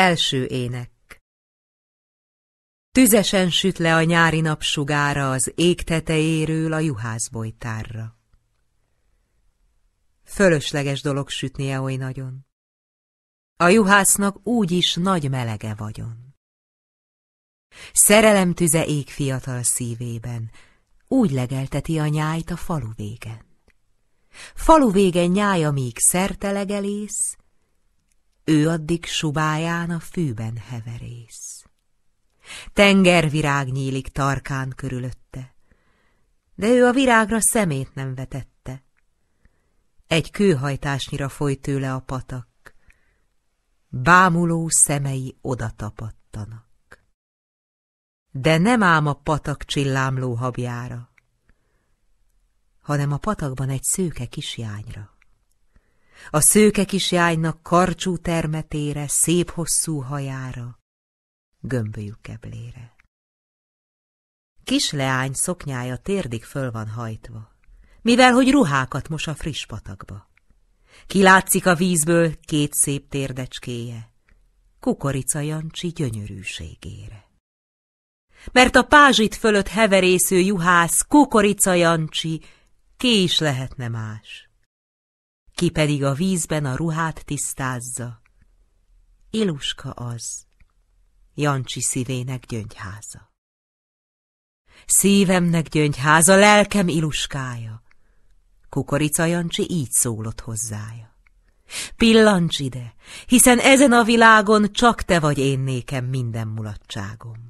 Első ének Tüzesen süt le a nyári napsugára az ég tetejéről a juházbojtárra. Fölösleges dolog sütnie oly nagyon. A juhásznak úgy is nagy melege vagyon. Szerelem tüze ég fiatal szívében, úgy legelteti a nyájt a falu végen. Falu végen nyája, míg szerte legelész, ő addig subáján a fűben heverész. Tengervirág nyílik tarkán körülötte, de ő a virágra szemét nem vetette. Egy kőhajtásnyira folyt tőle a patak, bámuló szemei odatapadtanak. De nem ám a patak csillámló habjára, hanem a patakban egy szőke kisjányra a szőke is jánynak karcsú termetére, szép hosszú hajára, gömbölyű keblére. Kis leány szoknyája térdig föl van hajtva, mivel hogy ruhákat mos a friss patakba. Kilátszik a vízből két szép térdecskéje, kukorica Jancsi gyönyörűségére. Mert a pázsit fölött heverésző juhász, kukorica Jancsi, ki is lehetne más ki pedig a vízben a ruhát tisztázza. Iluska az, Jancsi szívének gyöngyháza. Szívemnek gyöngyháza, lelkem iluskája. Kukorica Jancsi így szólott hozzája. Pillancs ide, hiszen ezen a világon csak te vagy én nékem minden mulatságom.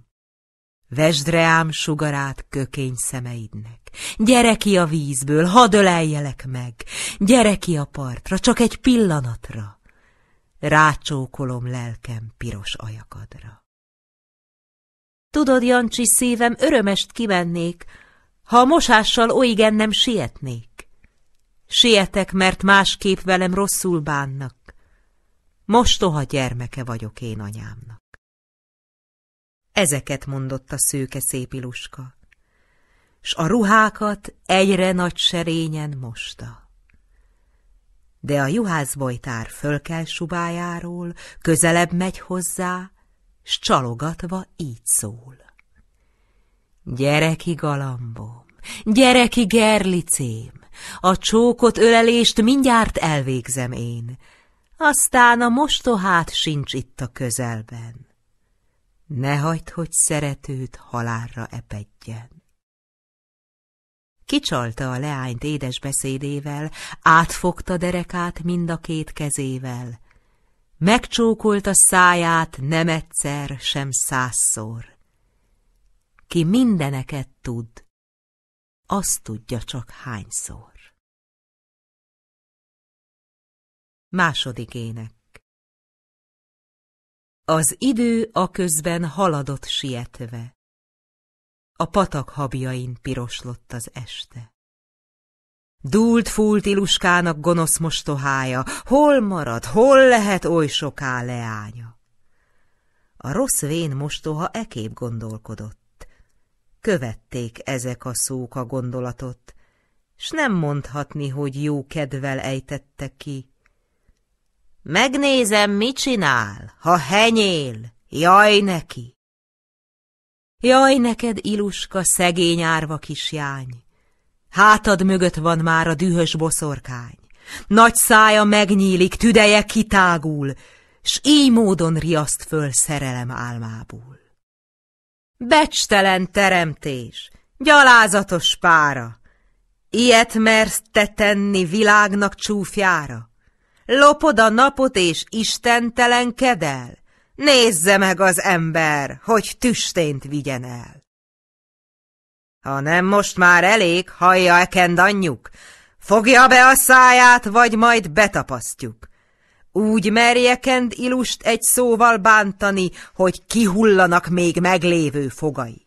Vesd reám sugarát kökény szemeidnek. Gyere ki a vízből, hadd öleljelek meg. Gyere ki a partra, csak egy pillanatra. Rácsókolom lelkem piros ajakadra. Tudod, Jancsi, szívem, örömest kivennék, ha a mosással oigen nem sietnék. Sietek, mert másképp velem rosszul bánnak. Mostoha gyermeke vagyok én anyámnak. Ezeket mondotta szőke szép iluska, s a ruhákat egyre nagy serényen mosta. De a juhászbojtár fölkel subájáról, közelebb megy hozzá, s csalogatva így szól. Gyereki galambom, gyereki gerlicém, a csókot ölelést mindjárt elvégzem én, aztán a mostohát sincs itt a közelben. Ne hagyd, hogy szeretőt halálra epedjen. Kicsalta a leányt édes beszédével, átfogta derekát mind a két kezével, megcsókolta száját nem egyszer, sem százszor. Ki mindeneket tud, azt tudja csak hányszor. Második ének az idő a közben haladott sietve. A patak habjain piroslott az este. Dúlt fúlt iluskának gonosz mostohája, hol marad, hol lehet oly soká leánya? A rossz vén mostoha ekép gondolkodott. Követték ezek a szók a gondolatot, s nem mondhatni, hogy jó kedvel ejtette ki, Megnézem, mit csinál, ha henyél, jaj neki! Jaj neked, iluska, szegény árva kisjány! Hátad mögött van már a dühös boszorkány. Nagy szája megnyílik, tüdeje kitágul, s így módon riaszt föl szerelem álmából. Becstelen teremtés, gyalázatos pára, ilyet mersz te tenni világnak csúfjára? Lopod a napot és kedel. Nézze meg az ember, hogy tüstént vigyen el. Ha nem most már elég, hallja ekend anyjuk, fogja be a száját, vagy majd betapasztjuk. Úgy merjekend ilust egy szóval bántani, hogy kihullanak még meglévő fogai.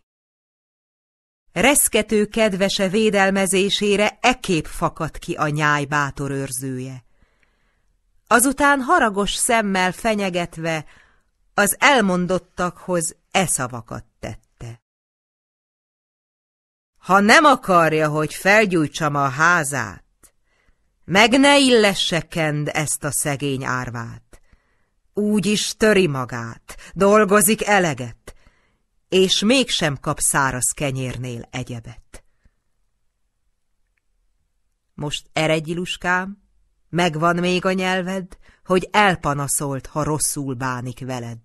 Reszkető kedvese védelmezésére ekép fakadt ki a nyáj bátor őrzője azután haragos szemmel fenyegetve az elmondottakhoz e szavakat tette. Ha nem akarja, hogy felgyújtsam a házát, meg ne illesse kend ezt a szegény árvát. Úgy is töri magát, dolgozik eleget, és mégsem kap száraz kenyérnél egyebet. Most eredj, Iluskám, megvan még a nyelved, hogy elpanaszolt, ha rosszul bánik veled.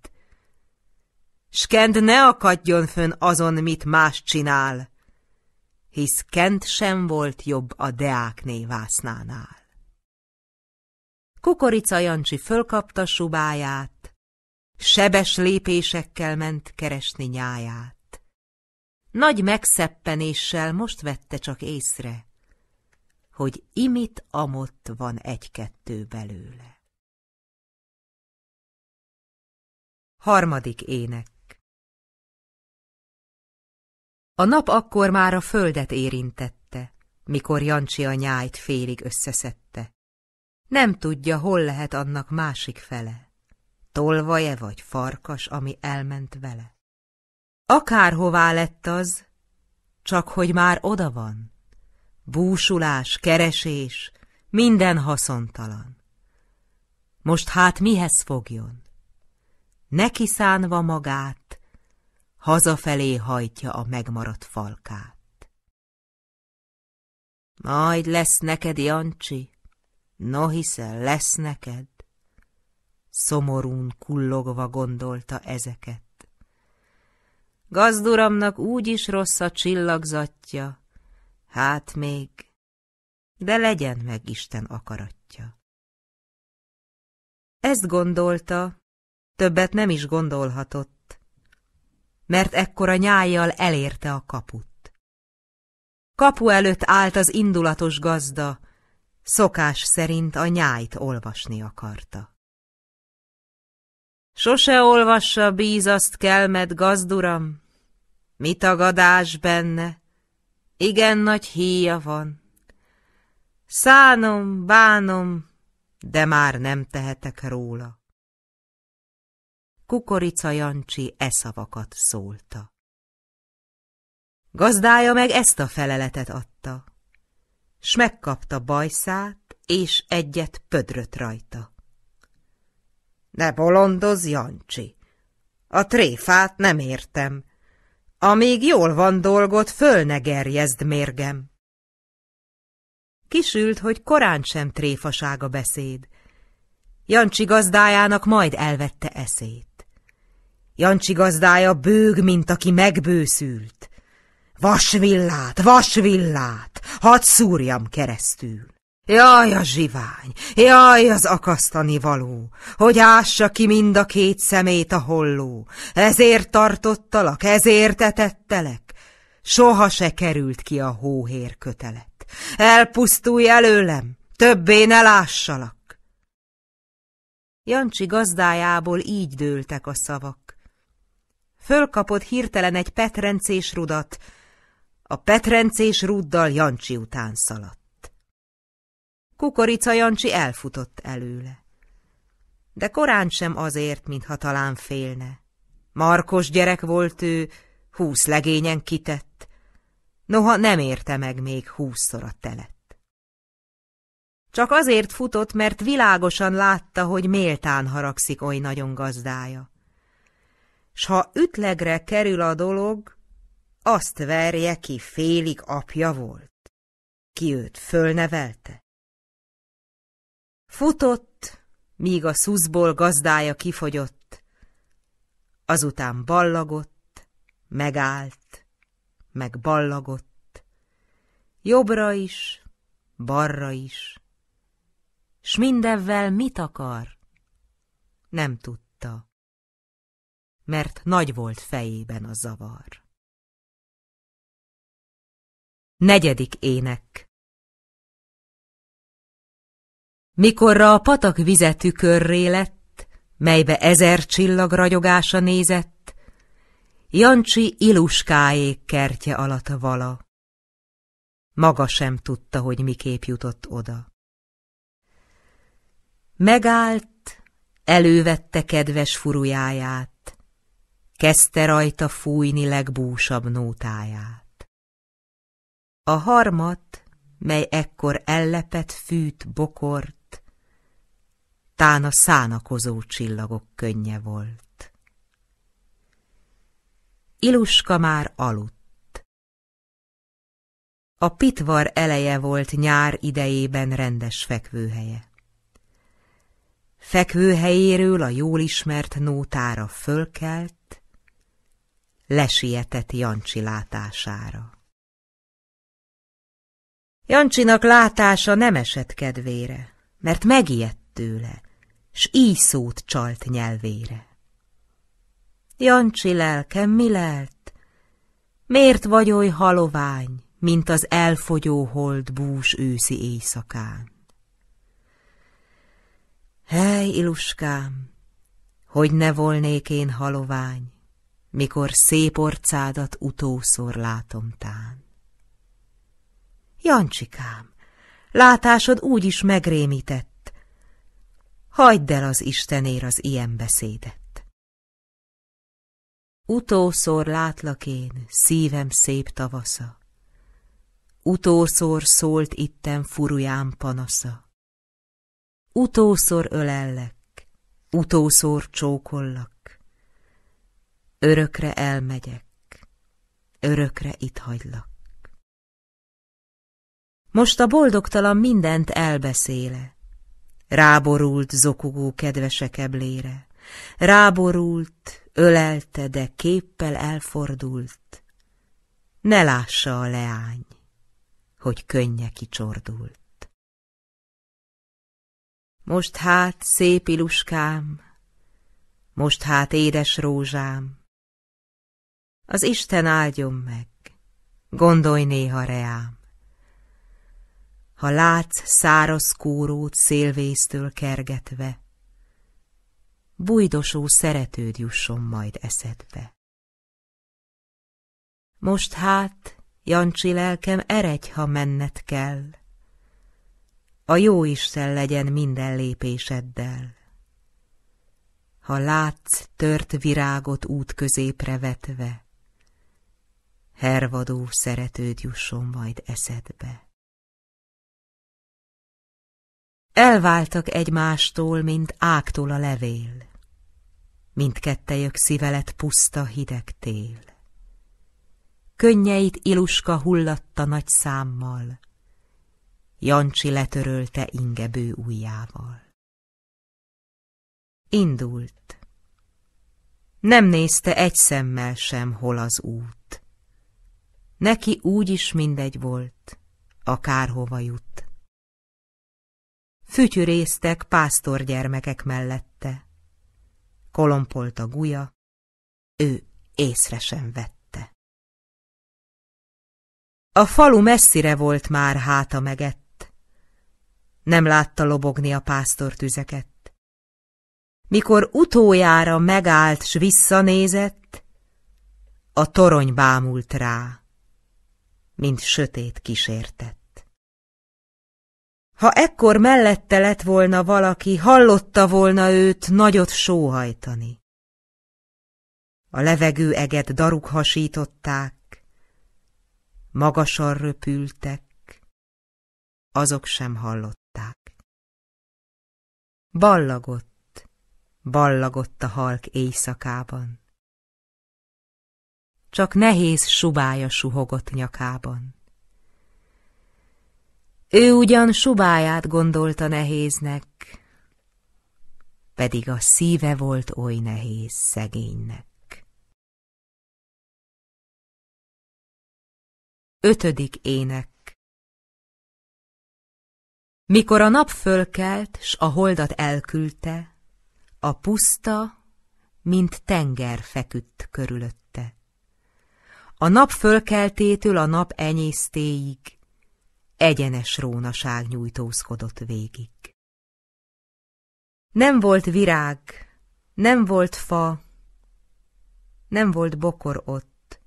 S Kent ne akadjon fönn azon, mit más csinál, hisz Kent sem volt jobb a Deákné vásznánál. Kukorica Jancsi fölkapta subáját, sebes lépésekkel ment keresni nyáját. Nagy megszeppenéssel most vette csak észre, hogy imit-amott van egy-kettő belőle. Harmadik ének A nap akkor már a földet érintette, mikor Jancsi a nyájt félig összeszedte. Nem tudja, hol lehet annak másik fele. Tolvaje vagy farkas, ami elment vele. Akárhová lett az, csak hogy már oda van búsulás, keresés, minden haszontalan. Most hát mihez fogjon? Neki szánva magát, hazafelé hajtja a megmaradt falkát. Majd lesz neked, Jancsi, no hiszen lesz neked. Szomorún kullogva gondolta ezeket. Gazduramnak úgy is rossz a csillagzatja, Hát még, de legyen meg Isten akaratja. Ezt gondolta, többet nem is gondolhatott, mert ekkora nyájjal elérte a kaput. Kapu előtt állt az indulatos gazda, szokás szerint a nyájt olvasni akarta. Sose olvassa bíz azt kelmet, gazduram, mi tagadás benne, igen nagy híja van. Szánom, bánom, de már nem tehetek róla. Kukorica Jancsi e szavakat szólta. Gazdája meg ezt a feleletet adta, s megkapta bajszát, és egyet pödröt rajta. Ne bolondoz, Jancsi! A tréfát nem értem, amíg jól van dolgot, föl ne gerjezd, mérgem. Kisült, hogy korán sem tréfaság a beszéd. Jancsi gazdájának majd elvette eszét. Jancsi gazdája bőg, mint aki megbőszült. Vasvillát, vasvillát, hadd szúrjam keresztül. Jaj, a zsivány, jaj, az akasztani való, hogy ássa ki mind a két szemét a holló. Ezért tartottalak, ezért etettelek. Soha se került ki a hóhér kötelet. Elpusztulj előlem, többé ne lássalak. Jancsi gazdájából így dőltek a szavak. Fölkapott hirtelen egy petrencés rudat, a petrencés ruddal Jancsi után szaladt. Kukorica Jancsi elfutott előle. De korán sem azért, mintha talán félne. Markos gyerek volt ő, húsz legényen kitett, noha nem érte meg még húszszor a telet. Csak azért futott, mert világosan látta, hogy méltán haragszik oly nagyon gazdája. S ha ütlegre kerül a dolog, azt verje, ki félig apja volt, ki őt fölnevelte, Futott, míg a szuszból gazdája kifogyott, azután ballagott, megállt, meg ballagott, jobbra is, balra is, s mindevvel mit akar? Nem tudta, mert nagy volt fejében a zavar. Negyedik ének Mikorra a patak vize tükörré lett, melybe ezer csillag ragyogása nézett, Jancsi iluskáék kertje alatt vala. Maga sem tudta, hogy miképp jutott oda. Megállt, elővette kedves furujáját, kezdte rajta fújni legbúsabb nótáját. A harmat, mely ekkor ellepet fűt, bokort, tán a szánakozó csillagok könnye volt. Iluska már aludt. A pitvar eleje volt nyár idejében rendes fekvőhelye. Fekvőhelyéről a jól ismert nótára fölkelt, lesietett Jancsi látására. Jancsinak látása nem esett kedvére, mert megijedt tőle s így szót csalt nyelvére. Jancsi lelkem, mi lelt? Miért vagy oly halovány, mint az elfogyó hold bús őszi éjszakán? Hely, iluskám, hogy ne volnék én halovány, mikor szép orcádat utószor látom tán. Jancsikám, látásod úgy is megrémített, Hagyd el az Istenér az ilyen beszédet. Utószor látlak én, szívem szép tavasza, Utószor szólt itten furuján panasza. Utószor ölellek, utószor csókollak, Örökre elmegyek, örökre itt hagylak. Most a boldogtalan mindent elbeszéle, Ráborult zokogó kedvese keblére, Ráborult, ölelte, de képpel elfordult, Ne lássa a leány, hogy könnye kicsordult. Most hát, szép iluskám, most hát, édes rózsám, az Isten áldjon meg, gondolj néha reám ha látsz száraz kórót szélvésztől kergetve. Bújdosó szeretőd jusson majd eszedbe. Most hát, Jancsi lelkem, eregy, ha menned kell. A jó Isten legyen minden lépéseddel. Ha látsz tört virágot út középre vetve, hervadó szeretőd jusson majd eszedbe. Elváltak egymástól, mint ágtól a levél. Mindkettejük szívelet puszta hideg tél. Könnyeit iluska hullatta nagy számmal, Jancsi letörölte ingebő ujjával. Indult. Nem nézte egy szemmel sem, hol az út. Neki úgy is mindegy volt, akárhova jut fütyürésztek pásztorgyermekek mellette. Kolompolt a guja, ő észre sem vette. A falu messzire volt már háta megett. Nem látta lobogni a pásztortüzeket. Mikor utójára megállt s visszanézett, a torony bámult rá, mint sötét kísértet. Ha ekkor mellette lett volna valaki, hallotta volna őt nagyot sóhajtani. A levegő eget daruk hasították, magasan röpültek, azok sem hallották. Ballagott, ballagott a halk éjszakában. Csak nehéz subája suhogott nyakában. Ő ugyan subáját gondolta nehéznek, pedig a szíve volt oly nehéz szegénynek. Ötödik ének Mikor a nap fölkelt, s a holdat elküldte, a puszta, mint tenger feküdt körülötte. A nap fölkeltétől a nap enyésztéig, egyenes rónaság nyújtózkodott végig. Nem volt virág, nem volt fa, nem volt bokor ott.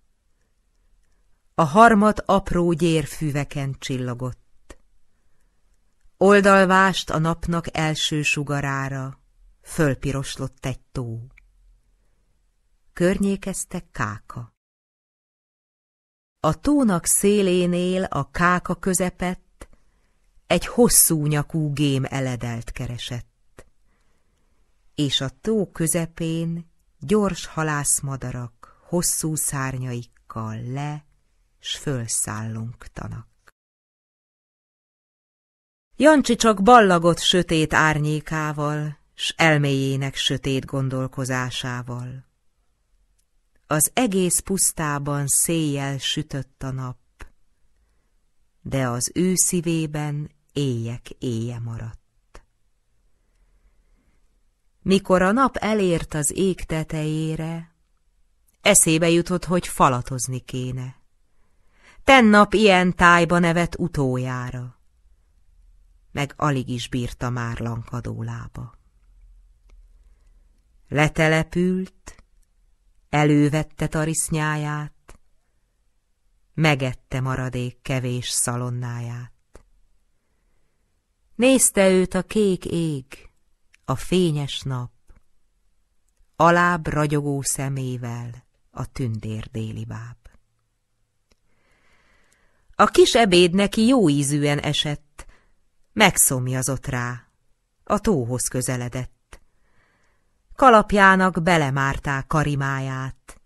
A harmat apró füveken csillogott. Oldalvást a napnak első sugarára, fölpiroslott egy tó. Környékezte káka. A tónak szélénél a káka közepett, egy hosszú nyakú gém eledelt keresett. És a tó közepén gyors halászmadarak hosszú szárnyaikkal le, s fölszállunktanak. Jancsi csak ballagott sötét árnyékával, s elméjének sötét gondolkozásával. Az egész pusztában széjjel sütött a nap, de az ő szívében éjek éje maradt. Mikor a nap elért az ég tetejére, eszébe jutott, hogy falatozni kéne. Tennap ilyen tájba nevet utójára, meg alig is bírta már lankadó lába. Letelepült, elővette tarisznyáját, megette maradék kevés szalonnáját. Nézte őt a kék ég, a fényes nap, alább ragyogó szemével a tündér déli báb. A kis ebéd neki jó ízűen esett, megszomjazott rá, a tóhoz közeledett kalapjának belemárták karimáját,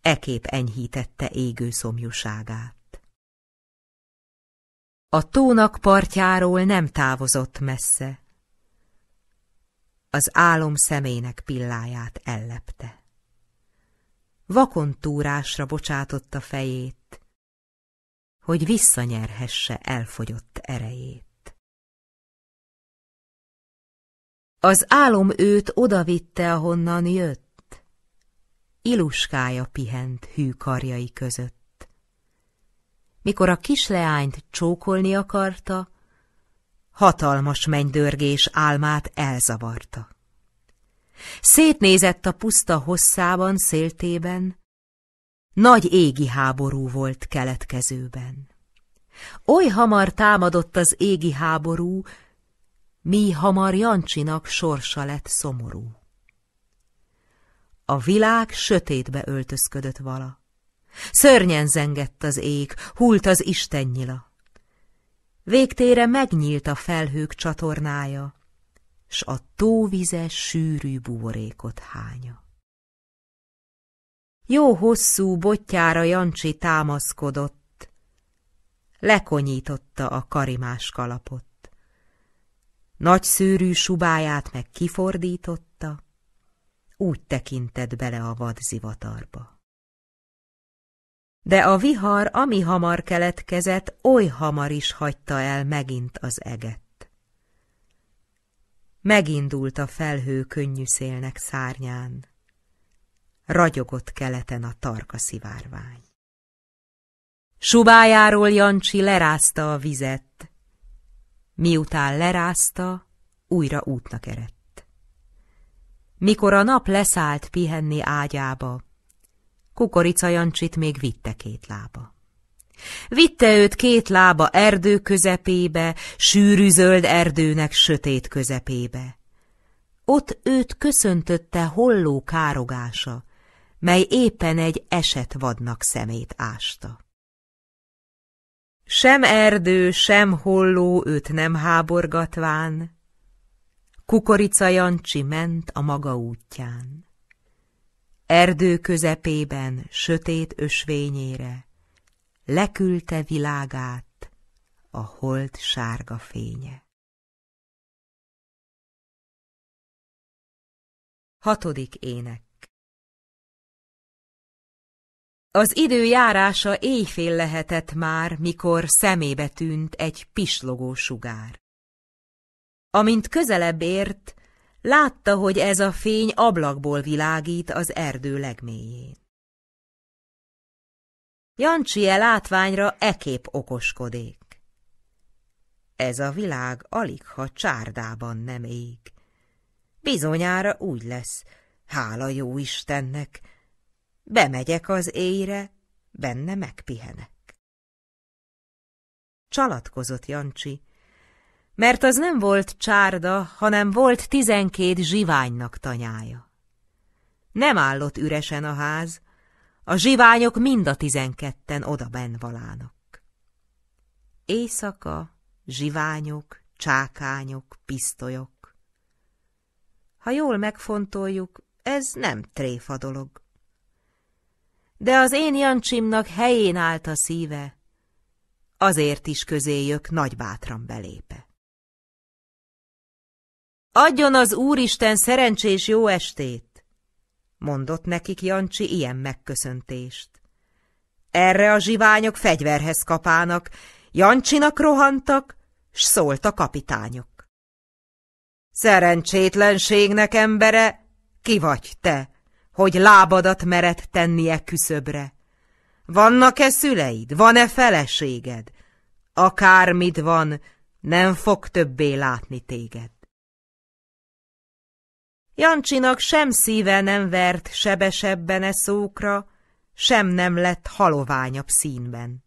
ekép enyhítette égő szomjúságát. A tónak partjáról nem távozott messze. Az álom szemének pilláját ellepte. Vakon túrásra bocsátotta fejét, hogy visszanyerhesse elfogyott erejét. Az álom őt odavitte, ahonnan jött. Iluskája pihent hű karjai között. Mikor a kisleányt csókolni akarta, hatalmas mennydörgés álmát elzavarta. Szétnézett a puszta hosszában, széltében, nagy égi háború volt keletkezőben. Oly hamar támadott az égi háború, mi hamar Jancsinak sorsa lett szomorú. A világ sötétbe öltözködött vala. Szörnyen zengett az ég, hult az istennyila. Végtére megnyílt a felhők csatornája, s a tóvize sűrű buborékot hánya. Jó hosszú botjára Jancsi támaszkodott, lekonyította a karimás kalapot nagy szőrű subáját meg kifordította, úgy tekintett bele a vadzivatarba. De a vihar, ami hamar keletkezett, oly hamar is hagyta el megint az eget. Megindult a felhő könnyű szélnek szárnyán. Ragyogott keleten a tarka szivárvány. Subájáról Jancsi lerázta a vizet, miután lerázta, újra útnak erett. Mikor a nap leszállt pihenni ágyába, kukoricajancsit még vitte két lába. Vitte őt két lába erdő közepébe, zöld erdőnek sötét közepébe. Ott őt köszöntötte holló károgása, mely éppen egy esett vadnak szemét ásta sem erdő, sem holló őt nem háborgatván, Kukorica Jancsi ment a maga útján. Erdő közepében, sötét ösvényére, leküldte világát a hold sárga fénye. Hatodik ének az idő járása éjfél lehetett már, mikor szemébe tűnt egy pislogó sugár. Amint közelebb ért, látta, hogy ez a fény ablakból világít az erdő legmélyén. Jancsie látványra ekép okoskodék. Ez a világ alig, ha csárdában nem ég. Bizonyára úgy lesz, hála jó Istennek, Bemegyek az éjre, benne megpihenek. Csalatkozott Jancsi, mert az nem volt csárda, hanem volt tizenkét zsiványnak tanyája. Nem állott üresen a ház, a zsiványok mind a tizenketten benn valának. Éjszaka, zsiványok, csákányok, pisztolyok. Ha jól megfontoljuk, ez nem tréfa dolog de az én Jancsimnak helyén állt a szíve, azért is közéjök bátran belépe. Adjon az Úristen szerencsés jó estét, mondott nekik Jancsi ilyen megköszöntést. Erre a zsiványok fegyverhez kapának, Jancsinak rohantak, s szólt a kapitányok. Szerencsétlenségnek embere, ki vagy te? hogy lábadat mered tennie küszöbre. Vannak-e szüleid, van-e feleséged? Akármit van, nem fog többé látni téged. Jancsinak sem szíve nem vert sebesebben e szókra, sem nem lett haloványabb színben.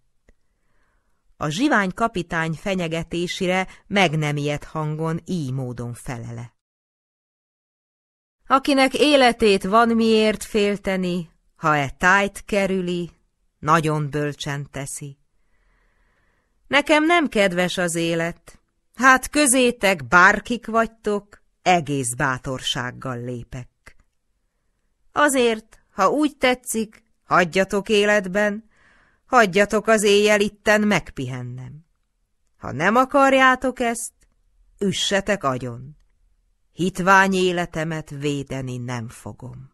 A zsivány kapitány fenyegetésére meg nem ilyet hangon így módon felele. Akinek életét van miért félteni, ha e tájt kerüli, nagyon bölcsen teszi. Nekem nem kedves az élet, hát közétek bárkik vagytok, egész bátorsággal lépek. Azért, ha úgy tetszik, hagyjatok életben, hagyjatok az éjjel itten megpihennem. Ha nem akarjátok ezt, üssetek agyon hitvány életemet védeni nem fogom.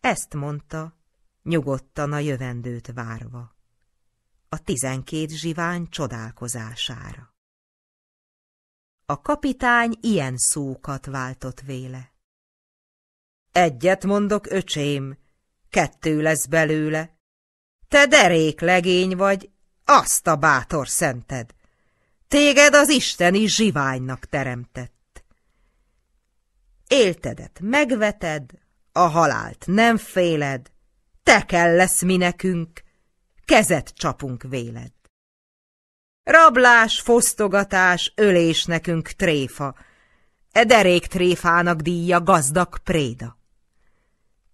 Ezt mondta, nyugodtan a jövendőt várva, a tizenkét zsivány csodálkozására. A kapitány ilyen szókat váltott véle. Egyet mondok, öcsém, kettő lesz belőle. Te derék legény vagy, azt a bátor szented. Téged az isteni zsiványnak teremtett. Éltedet megveted, a halált nem féled, te kell lesz mi nekünk, kezet csapunk véled. Rablás, fosztogatás, ölés nekünk tréfa, e derék tréfának díja gazdag préda.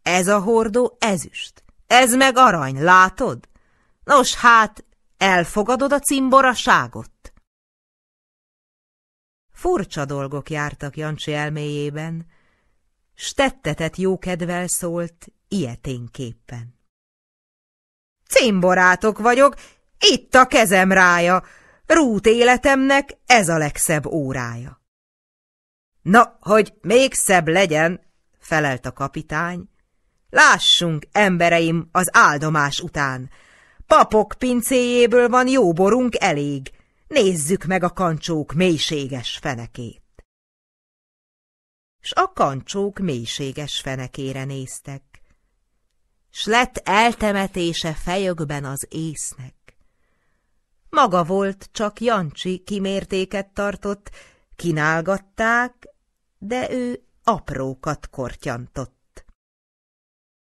Ez a hordó ezüst, ez meg arany, látod? Nos hát, elfogadod a cimboraságot? Furcsa dolgok jártak Jancsi elméjében, s tettetett jókedvel szólt ilyeténképpen. Cimborátok vagyok, itt a kezem rája, rút életemnek ez a legszebb órája. Na, hogy még szebb legyen, felelt a kapitány, lássunk, embereim, az áldomás után. Papok pincéjéből van jó borunk elég, Nézzük meg a kancsók mélységes fenekét. S a kancsók mélységes fenekére néztek, s lett eltemetése fejökben az észnek. Maga volt, csak Jancsi kimértéket tartott, kínálgatták, de ő aprókat kortyantott.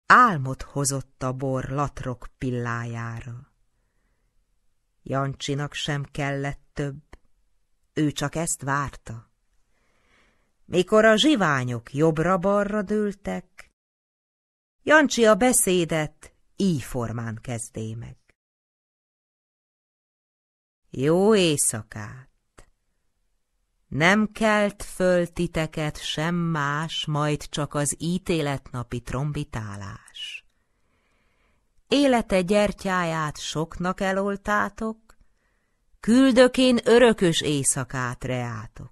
Álmot hozott a bor latrok pillájára. Jancsinak sem kellett több. Ő csak ezt várta. Mikor a zsiványok jobbra-balra dőltek, Jancsi a beszédet így formán kezdé meg. Jó éjszakát! Nem kelt föl titeket sem más, majd csak az ítéletnapi trombitálás. Élete gyertyáját soknak eloltátok, küldök én örökös éjszakát reátok.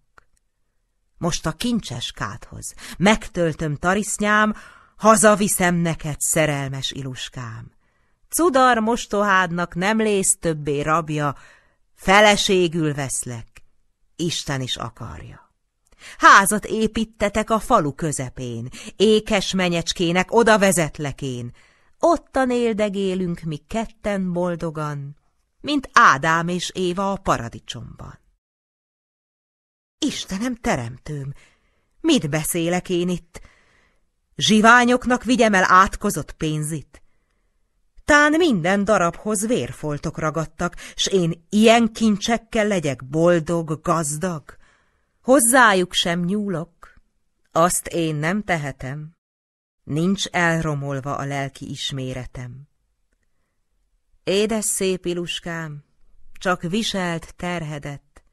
Most a kincses káthoz megtöltöm tarisznyám, hazaviszem neked, szerelmes iluskám. Cudar mostohádnak nem lész többé rabja, feleségül veszlek, Isten is akarja. Házat építetek a falu közepén, ékes menyecskének oda vezetlek én, Ottan éldegélünk mi ketten boldogan, mint Ádám és Éva a paradicsomban. Istenem teremtőm, mit beszélek én itt? Zsiványoknak vigyem el átkozott pénzit? Tán minden darabhoz vérfoltok ragadtak, s én ilyen kincsekkel legyek boldog, gazdag? Hozzájuk sem nyúlok, azt én nem tehetem. Nincs elromolva a lelki isméretem. Édes szép iluskám, csak viselt terhedet,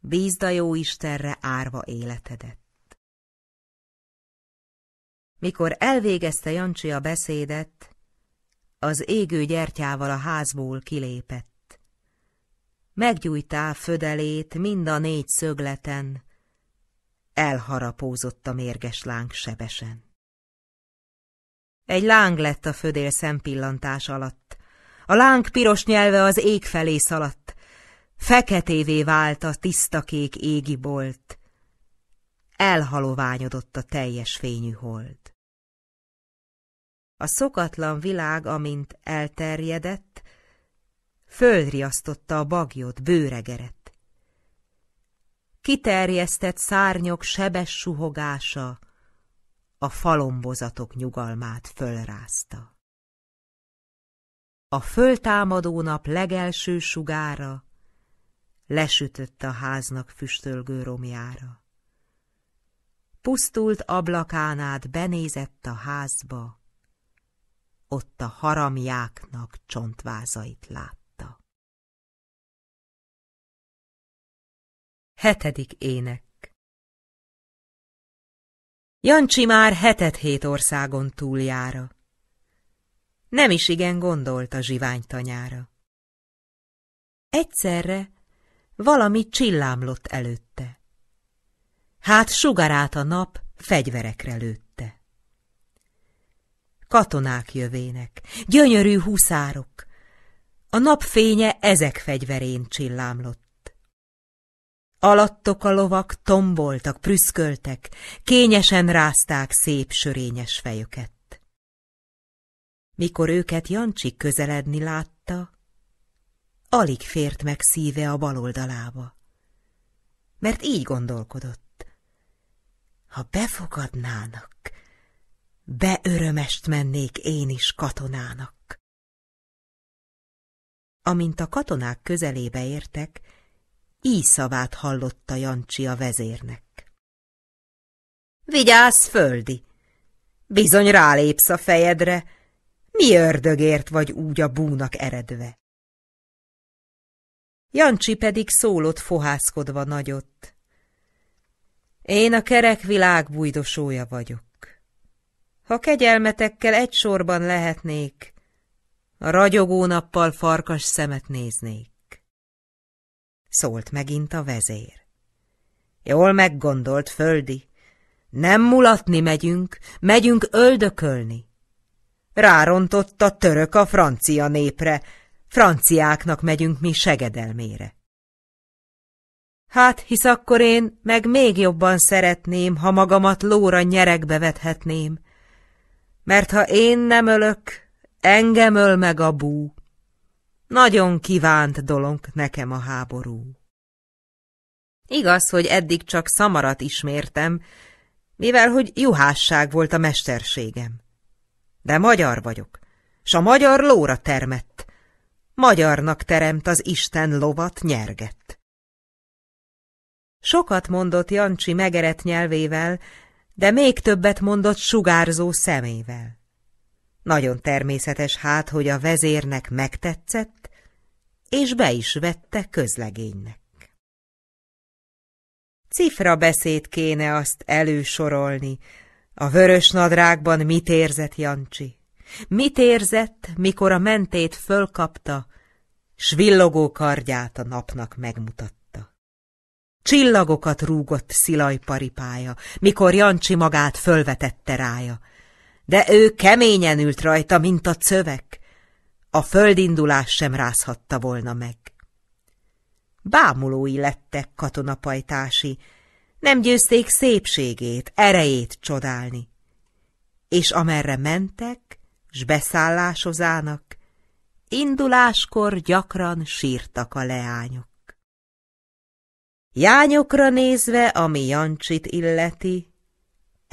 bízd a jó Istenre árva életedet. Mikor elvégezte Jancsi a beszédet, az égő gyertyával a házból kilépett. Meggyújtá födelét mind a négy szögleten, elharapózott a mérges láng sebesen. Egy láng lett a födél szempillantás alatt. A láng piros nyelve az ég felé szaladt. Feketévé vált a tiszta kék égi bolt. Elhaloványodott a teljes fényű hold. A szokatlan világ, amint elterjedett, Földriasztotta a bagyot, bőregeret. Kiterjesztett szárnyok sebes suhogása, a falombozatok nyugalmát fölrázta. A föltámadó nap legelső sugára lesütött a háznak füstölgő romjára. Pusztult ablakán át benézett a házba, ott a haramjáknak csontvázait látta. Hetedik ének Jancsi már hetet hét országon túljára. Nem is igen gondolt a tanyára. Egyszerre valami csillámlott előtte. Hát sugarát a nap fegyverekre lőtte. Katonák jövének, gyönyörű huszárok, a napfénye ezek fegyverén csillámlott. Alattok a lovak tomboltak, prüszköltek, kényesen rázták szép sörényes fejüket. Mikor őket Jancsi közeledni látta, alig fért meg szíve a bal oldalába, mert így gondolkodott. Ha befogadnának, beörömest mennék én is katonának. Amint a katonák közelébe értek, így szavát hallotta Jancsi a vezérnek. Vigyázz, földi! Bizony rálépsz a fejedre, mi ördögért vagy úgy a búnak eredve? Jancsi pedig szólott fohászkodva nagyot. Én a kerek világ bújdosója vagyok. Ha kegyelmetekkel egy sorban lehetnék, a ragyogó nappal farkas szemet néznék szólt megint a vezér. Jól meggondolt, földi, nem mulatni megyünk, megyünk öldökölni. Rárontott a török a francia népre, franciáknak megyünk mi segedelmére. Hát, hisz akkor én meg még jobban szeretném, ha magamat lóra nyerekbe vethetném, mert ha én nem ölök, engem öl meg a bú. Nagyon kívánt dolog nekem a háború. Igaz, hogy eddig csak szamarat ismertem, mivel hogy juhásság volt a mesterségem. De magyar vagyok, s a magyar lóra termett. Magyarnak teremt az Isten lovat nyerget. Sokat mondott Jancsi megerett nyelvével, de még többet mondott sugárzó szemével. Nagyon természetes hát, hogy a vezérnek megtetszett, és be is vette közlegénynek. Cifra beszéd kéne azt elősorolni, a vörös nadrágban mit érzett Jancsi? Mit érzett, mikor a mentét fölkapta, s villogó kardját a napnak megmutatta? Csillagokat rúgott szilajparipája, mikor Jancsi magát fölvetette rája, de ő keményen ült rajta, mint a cövek. A földindulás sem rázhatta volna meg. Bámulói lettek katonapajtási, nem győzték szépségét, erejét csodálni. És amerre mentek, s beszállásozának, induláskor gyakran sírtak a leányok. Jányokra nézve, ami Jancsit illeti,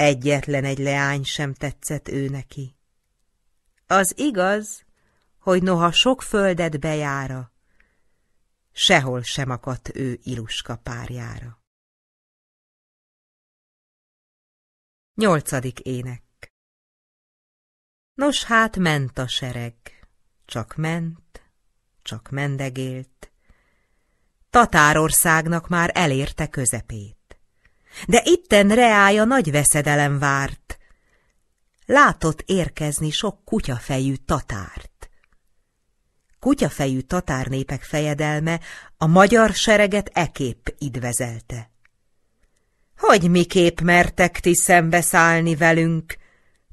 Egyetlen egy leány sem tetszett ő neki. Az igaz, hogy noha sok földet bejára, sehol sem akadt ő Iluska párjára. Nyolcadik ének Nos hát ment a sereg, csak ment, csak mendegélt. Tatárországnak már elérte közepét de itten reája nagy veszedelem várt. Látott érkezni sok kutyafejű tatárt. Kutyafejű tatárnépek fejedelme a magyar sereget ekép idvezelte. Hogy miképp mertek ti szembeszállni velünk?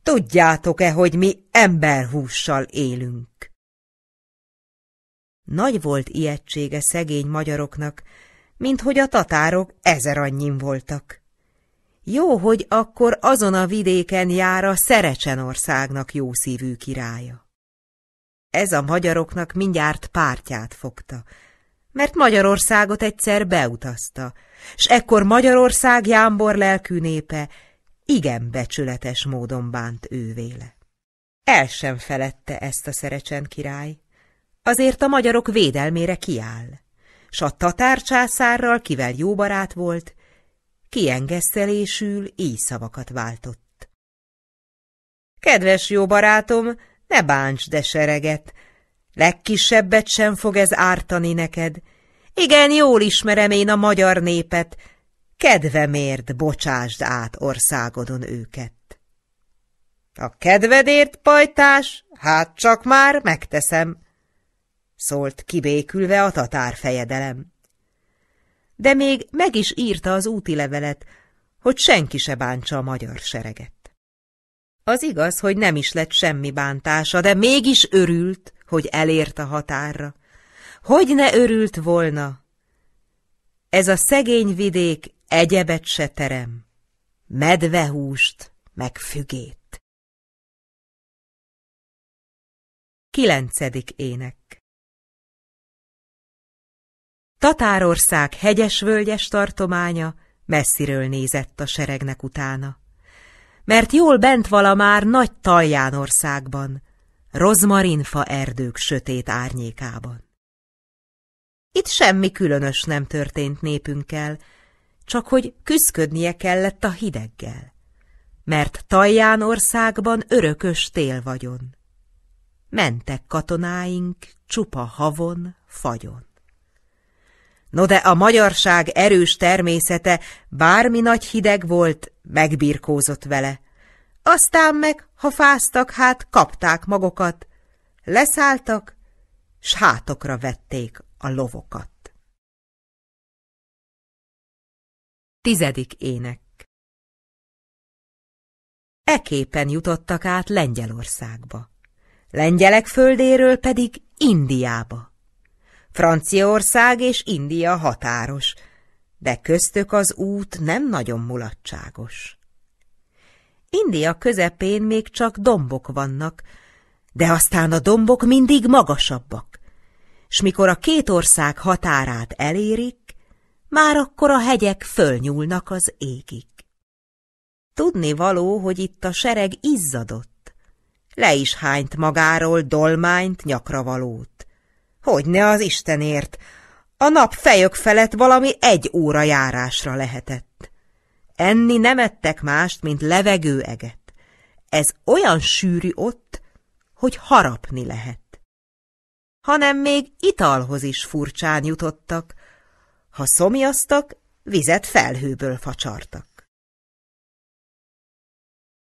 Tudjátok-e, hogy mi emberhússal élünk? Nagy volt ijegysége szegény magyaroknak, mint hogy a tatárok ezer annyin voltak. Jó, hogy akkor azon a vidéken jár a Szerecsenországnak jószívű királya. Ez a magyaroknak mindjárt pártját fogta, mert Magyarországot egyszer beutazta, s ekkor Magyarország jámbor lelkű népe igen becsületes módon bánt ővéle. El sem felette ezt a Szerecsen király, azért a magyarok védelmére kiáll s a tatár császárral, kivel jó barát volt, kiengesztelésül így szavakat váltott. Kedves jó barátom, ne bánts de sereget, legkisebbet sem fog ez ártani neked. Igen, jól ismerem én a magyar népet, kedvemért bocsásd át országodon őket. A kedvedért, pajtás, hát csak már megteszem, szólt kibékülve a tatár fejedelem. De még meg is írta az úti levelet, hogy senki se bántsa a magyar sereget. Az igaz, hogy nem is lett semmi bántása, de mégis örült, hogy elért a határra. Hogy ne örült volna? Ez a szegény vidék egyebet se terem, medvehúst meg fügét. Kilencedik ének Tatárország hegyes-völgyes tartománya messziről nézett a seregnek utána. Mert jól bent vala már nagy Taljánországban, rozmarinfa erdők sötét árnyékában. Itt semmi különös nem történt népünkkel, csak hogy küszködnie kellett a hideggel, mert Taljánországban örökös tél vagyon. Mentek katonáink csupa havon, fagyon. No de a magyarság erős természete, bármi nagy hideg volt, megbirkózott vele. Aztán meg, ha fáztak, hát kapták magokat, leszálltak, s hátokra vették a lovokat. Tizedik ének Eképpen jutottak át Lengyelországba, lengyelek földéről pedig Indiába. Franciaország és India határos, de köztök az út nem nagyon mulatságos. India közepén még csak dombok vannak, de aztán a dombok mindig magasabbak, s mikor a két ország határát elérik, már akkor a hegyek fölnyúlnak az égig. Tudni való, hogy itt a sereg izzadott, le is hányt magáról dolmányt, nyakra valót. Hogy ne az Istenért! A nap fejök felett valami egy óra járásra lehetett. Enni nem ettek mást, mint eget. Ez olyan sűrű ott, hogy harapni lehet. Hanem még italhoz is furcsán jutottak. Ha szomjaztak, vizet felhőből facsartak.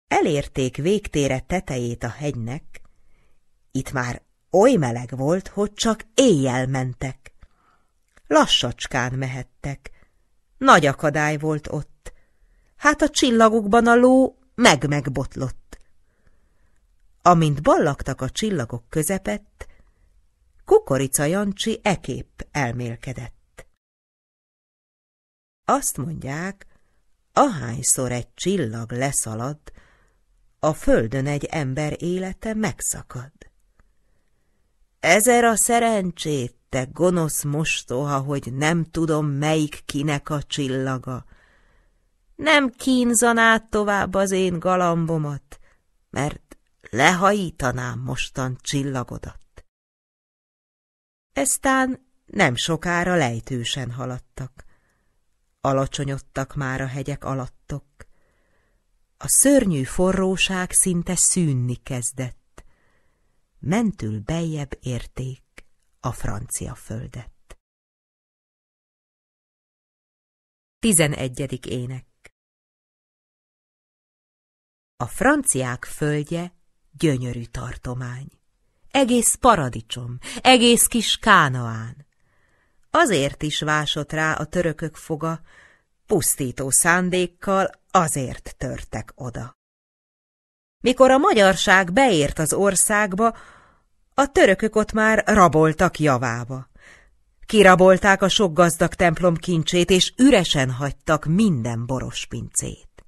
Elérték végtére tetejét a hegynek, itt már Oly meleg volt, hogy csak éjjel mentek. Lassacskán mehettek. Nagy akadály volt ott. Hát a csillagokban a ló meg-megbotlott. Amint ballaktak a csillagok közepett, Kukorica Jancsi ekép elmélkedett. Azt mondják, ahányszor egy csillag leszalad, a földön egy ember élete megszakad. Ezer a szerencsét, te gonosz mostoha, hogy nem tudom, melyik kinek a csillaga. Nem kínzanád tovább az én galambomat, mert lehajítanám mostan csillagodat. Eztán nem sokára lejtősen haladtak. Alacsonyodtak már a hegyek alattok. A szörnyű forróság szinte szűnni kezdett mentül bejebb érték a francia földet. Tizenegyedik ének A franciák földje gyönyörű tartomány. Egész paradicsom, egész kis kánaán. Azért is vásott rá a törökök foga, pusztító szándékkal azért törtek oda. Mikor a magyarság beért az országba, a törökök ott már raboltak javába. Kirabolták a sok gazdag templom kincsét, és üresen hagytak minden boros pincét.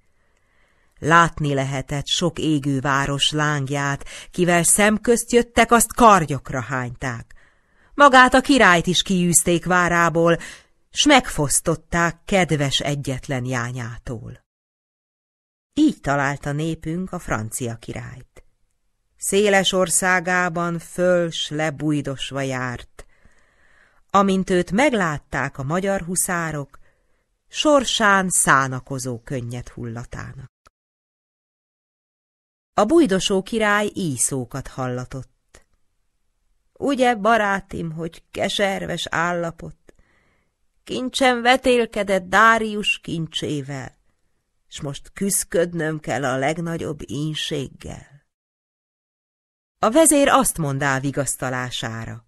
Látni lehetett sok égő város lángját, kivel szemközt jöttek, azt kargyokra hányták. Magát a királyt is kiűzték várából, s megfosztották kedves egyetlen jányától. Így találta népünk a francia királyt széles országában föl lebújdosva járt. Amint őt meglátták a magyar huszárok, sorsán szánakozó könnyet hullatának. A bujdosó király íszókat hallatott. Ugye, barátim, hogy keserves állapot, kincsem vetélkedett Dárius kincsével, s most küszködnöm kell a legnagyobb ínséggel. A vezér azt mondá vigasztalására.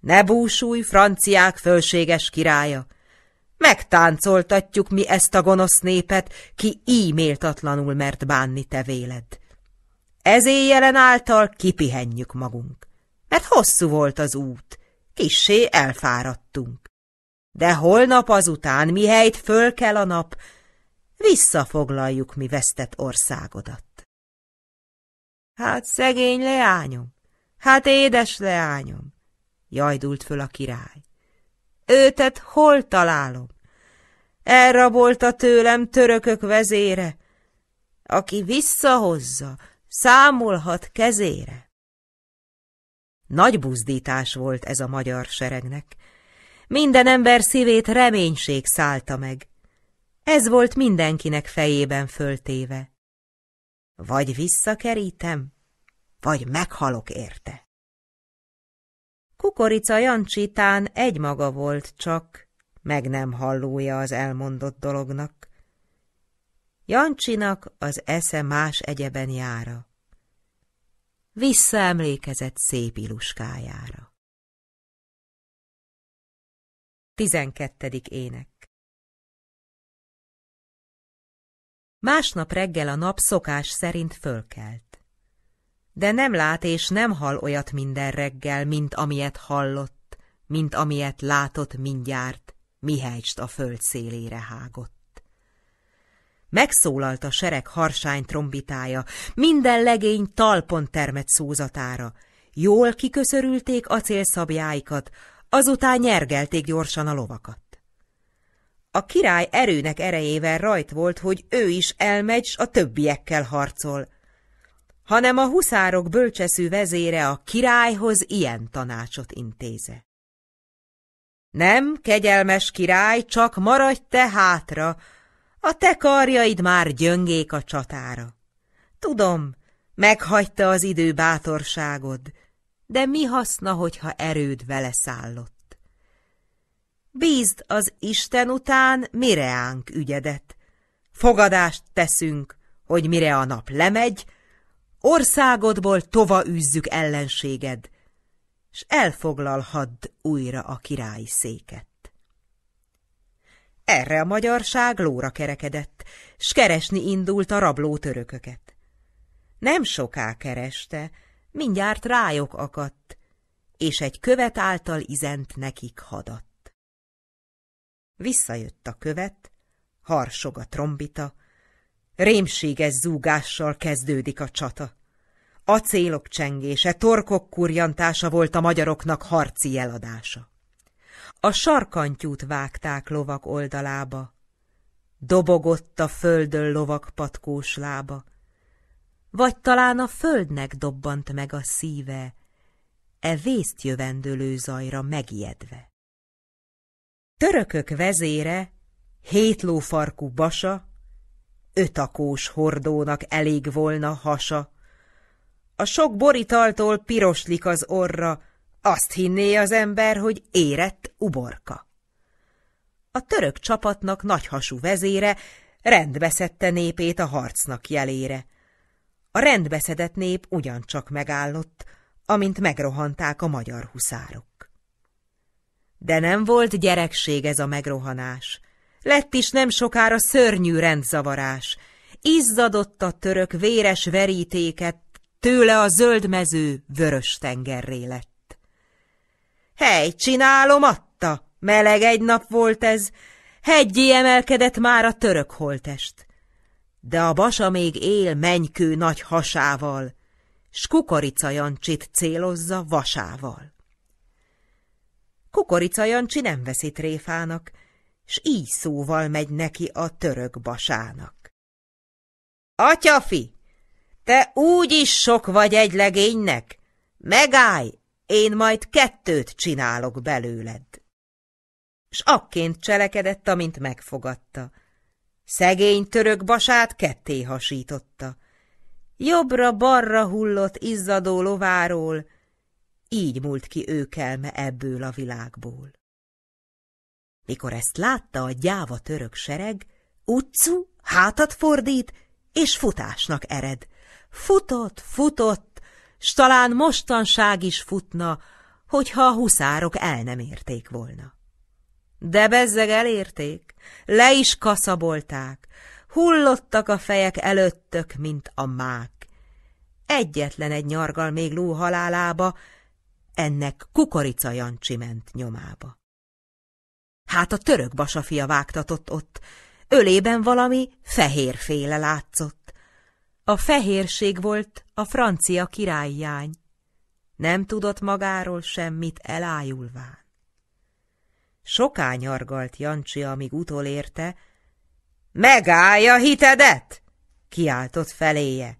Ne búsulj, franciák fölséges királya! Megtáncoltatjuk mi ezt a gonosz népet, ki így méltatlanul mert bánni te véled. Ez éjjelen által kipihenjük magunk, mert hosszú volt az út, kissé elfáradtunk. De holnap azután, mihelyt föl kell a nap, visszafoglaljuk mi vesztett országodat. Hát szegény leányom, hát édes leányom, jajdult föl a király. Őtet hol találom? Elrabolta tőlem törökök vezére, aki visszahozza, számolhat kezére. Nagy buzdítás volt ez a magyar seregnek. Minden ember szívét reménység szállta meg. Ez volt mindenkinek fejében föltéve. Vagy visszakerítem, vagy meghalok érte. Kukorica Jancsitán egymaga volt csak, meg nem hallója az elmondott dolognak. Jancsinak az esze más egyeben jára. Visszaemlékezett szép iluskájára. Tizenkettedik ének Másnap reggel a nap szokás szerint fölkelt. De nem lát és nem hall olyat minden reggel, mint amilyet hallott, mint amilyet látott mindjárt, mihelyst a föld szélére hágott. Megszólalt a sereg harsány trombitája, minden legény talpon termett szózatára. Jól kiköszörülték acélszabjáikat, azután nyergelték gyorsan a lovakat. A király erőnek erejével rajt volt, hogy ő is elmegy, s a többiekkel harcol. Hanem a huszárok bölcseszű vezére a királyhoz ilyen tanácsot intéze. Nem, kegyelmes király, csak maradj te hátra, a te karjaid már gyöngék a csatára. Tudom, meghagyta az idő bátorságod, de mi haszna, hogyha erőd vele szállott? Bízd az Isten után mireánk ügyedet. Fogadást teszünk, hogy mire a nap lemegy, országodból tova űzzük ellenséged, s elfoglalhadd újra a királyi széket. Erre a magyarság lóra kerekedett, s keresni indult a rabló törököket. Nem soká kereste, mindjárt rájok akadt, és egy követ által izent nekik hadat. Visszajött a követ, harsog a trombita, rémséges zúgással kezdődik a csata. Acélok csengése, torkok kurjantása volt a magyaroknak harci jeladása. A sarkantyút vágták lovak oldalába, dobogott a földön lovak patkós lába, vagy talán a földnek dobbant meg a szíve, e vészt jövendőlő zajra megijedve. Törökök vezére, hétlófarkú basa, ötakós hordónak elég volna hasa. A sok boritaltól piroslik az orra, azt hinné az ember, hogy érett uborka. A török csapatnak nagyhasú vezére rendbeszedte népét a harcnak jelére. A rendbeszedett nép ugyancsak megállott, amint megrohanták a magyar huszárok. De nem volt gyerekség ez a megrohanás. Lett is nem sokára szörnyű rendzavarás. Izzadott a török véres verítéket, tőle a zöld mező vörös tengerré lett. Hely, csinálom, adta! Meleg egy nap volt ez, hegyi emelkedett már a török holtest. De a basa még él menykő nagy hasával, s kukorica Jancsit célozza vasával. Kukorica Jancsi nem veszi tréfának, s így szóval megy neki a török basának. Atyafi, te úgy is sok vagy egy legénynek, megállj, én majd kettőt csinálok belőled. S akként cselekedett, amint megfogadta. Szegény török basát ketté hasította. jobbra barra hullott izzadó lováról, így múlt ki őkelme ebből a világból. Mikor ezt látta a gyáva török sereg, utcu hátat fordít, és futásnak ered. Futott, futott, s talán mostanság is futna, hogyha a huszárok el nem érték volna. De bezzeg elérték, le is kaszabolták, hullottak a fejek előttök, mint a mák. Egyetlen egy nyargal még ló halálába, ennek Kukorica Jancsi ment nyomába. Hát a török basafia vágtatott ott, ölében valami fehérféle látszott. A fehérség volt a francia királyjány, nem tudott magáról semmit elájulván. Soká nyargalt Jancsi, amíg utolérte. – Megállja hitedet! – kiáltott feléje.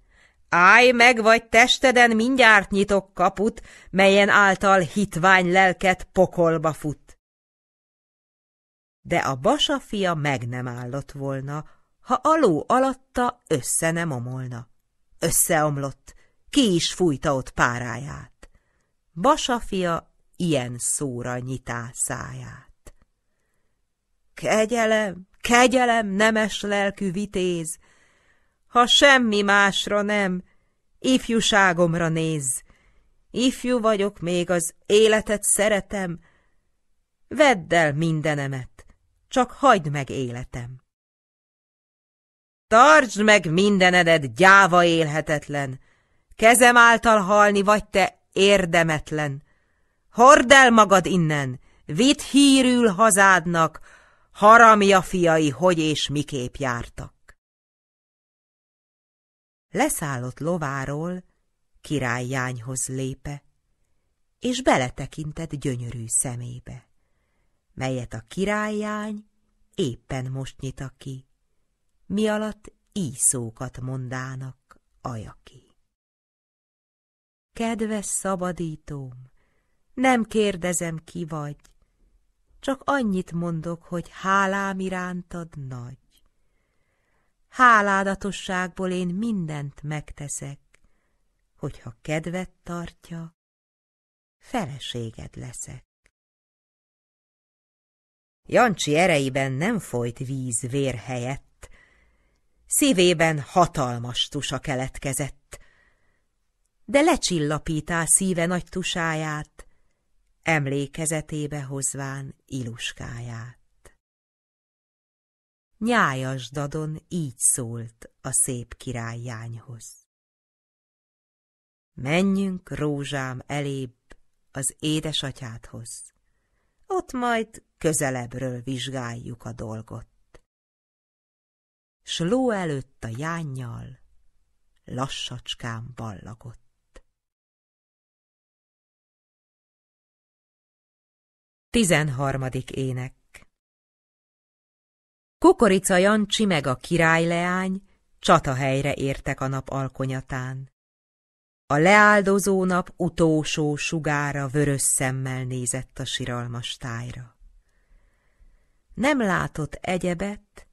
Állj meg, vagy testeden mindjárt nyitok kaput, melyen által hitvány lelket pokolba fut. De a basa fia meg nem állott volna, ha aló alatta össze nem omolna. Összeomlott, ki is fújta ott páráját. Basa fia ilyen szóra nyitá száját. Kegyelem, kegyelem, nemes lelkű vitéz, ha semmi másra nem, ifjúságomra néz, Ifjú vagyok még, az életet szeretem. Vedd el mindenemet, csak hagyd meg életem. Tartsd meg mindenedet, gyáva élhetetlen! Kezem által halni vagy te érdemetlen! Hord el magad innen, vidd hírül hazádnak, haramja fiai hogy és miképp jártak leszállott lováról királyjányhoz lépe, és beletekintett gyönyörű szemébe, melyet a királyjány éppen most nyit ki, mi alatt így szókat mondának ajaki. Kedves szabadítóm, nem kérdezem ki vagy, csak annyit mondok, hogy hálám irántad nagy háládatosságból én mindent megteszek, hogyha kedvet tartja, feleséged leszek. Jancsi ereiben nem folyt víz vér helyett, szívében hatalmas tusa keletkezett, de lecsillapítá szíve nagy tusáját, emlékezetébe hozván iluskáját nyájas dadon így szólt a szép királyjányhoz. Menjünk, rózsám, elébb az édesatyádhoz. Ott majd közelebbről vizsgáljuk a dolgot. S ló előtt a jánnyal lassacskán ballagott. Tizenharmadik ének Kukorica Jancsi meg a királyleány csatahelyre értek a nap alkonyatán. A leáldozó nap utolsó sugára vörös szemmel nézett a siralmas tájra. Nem látott egyebet,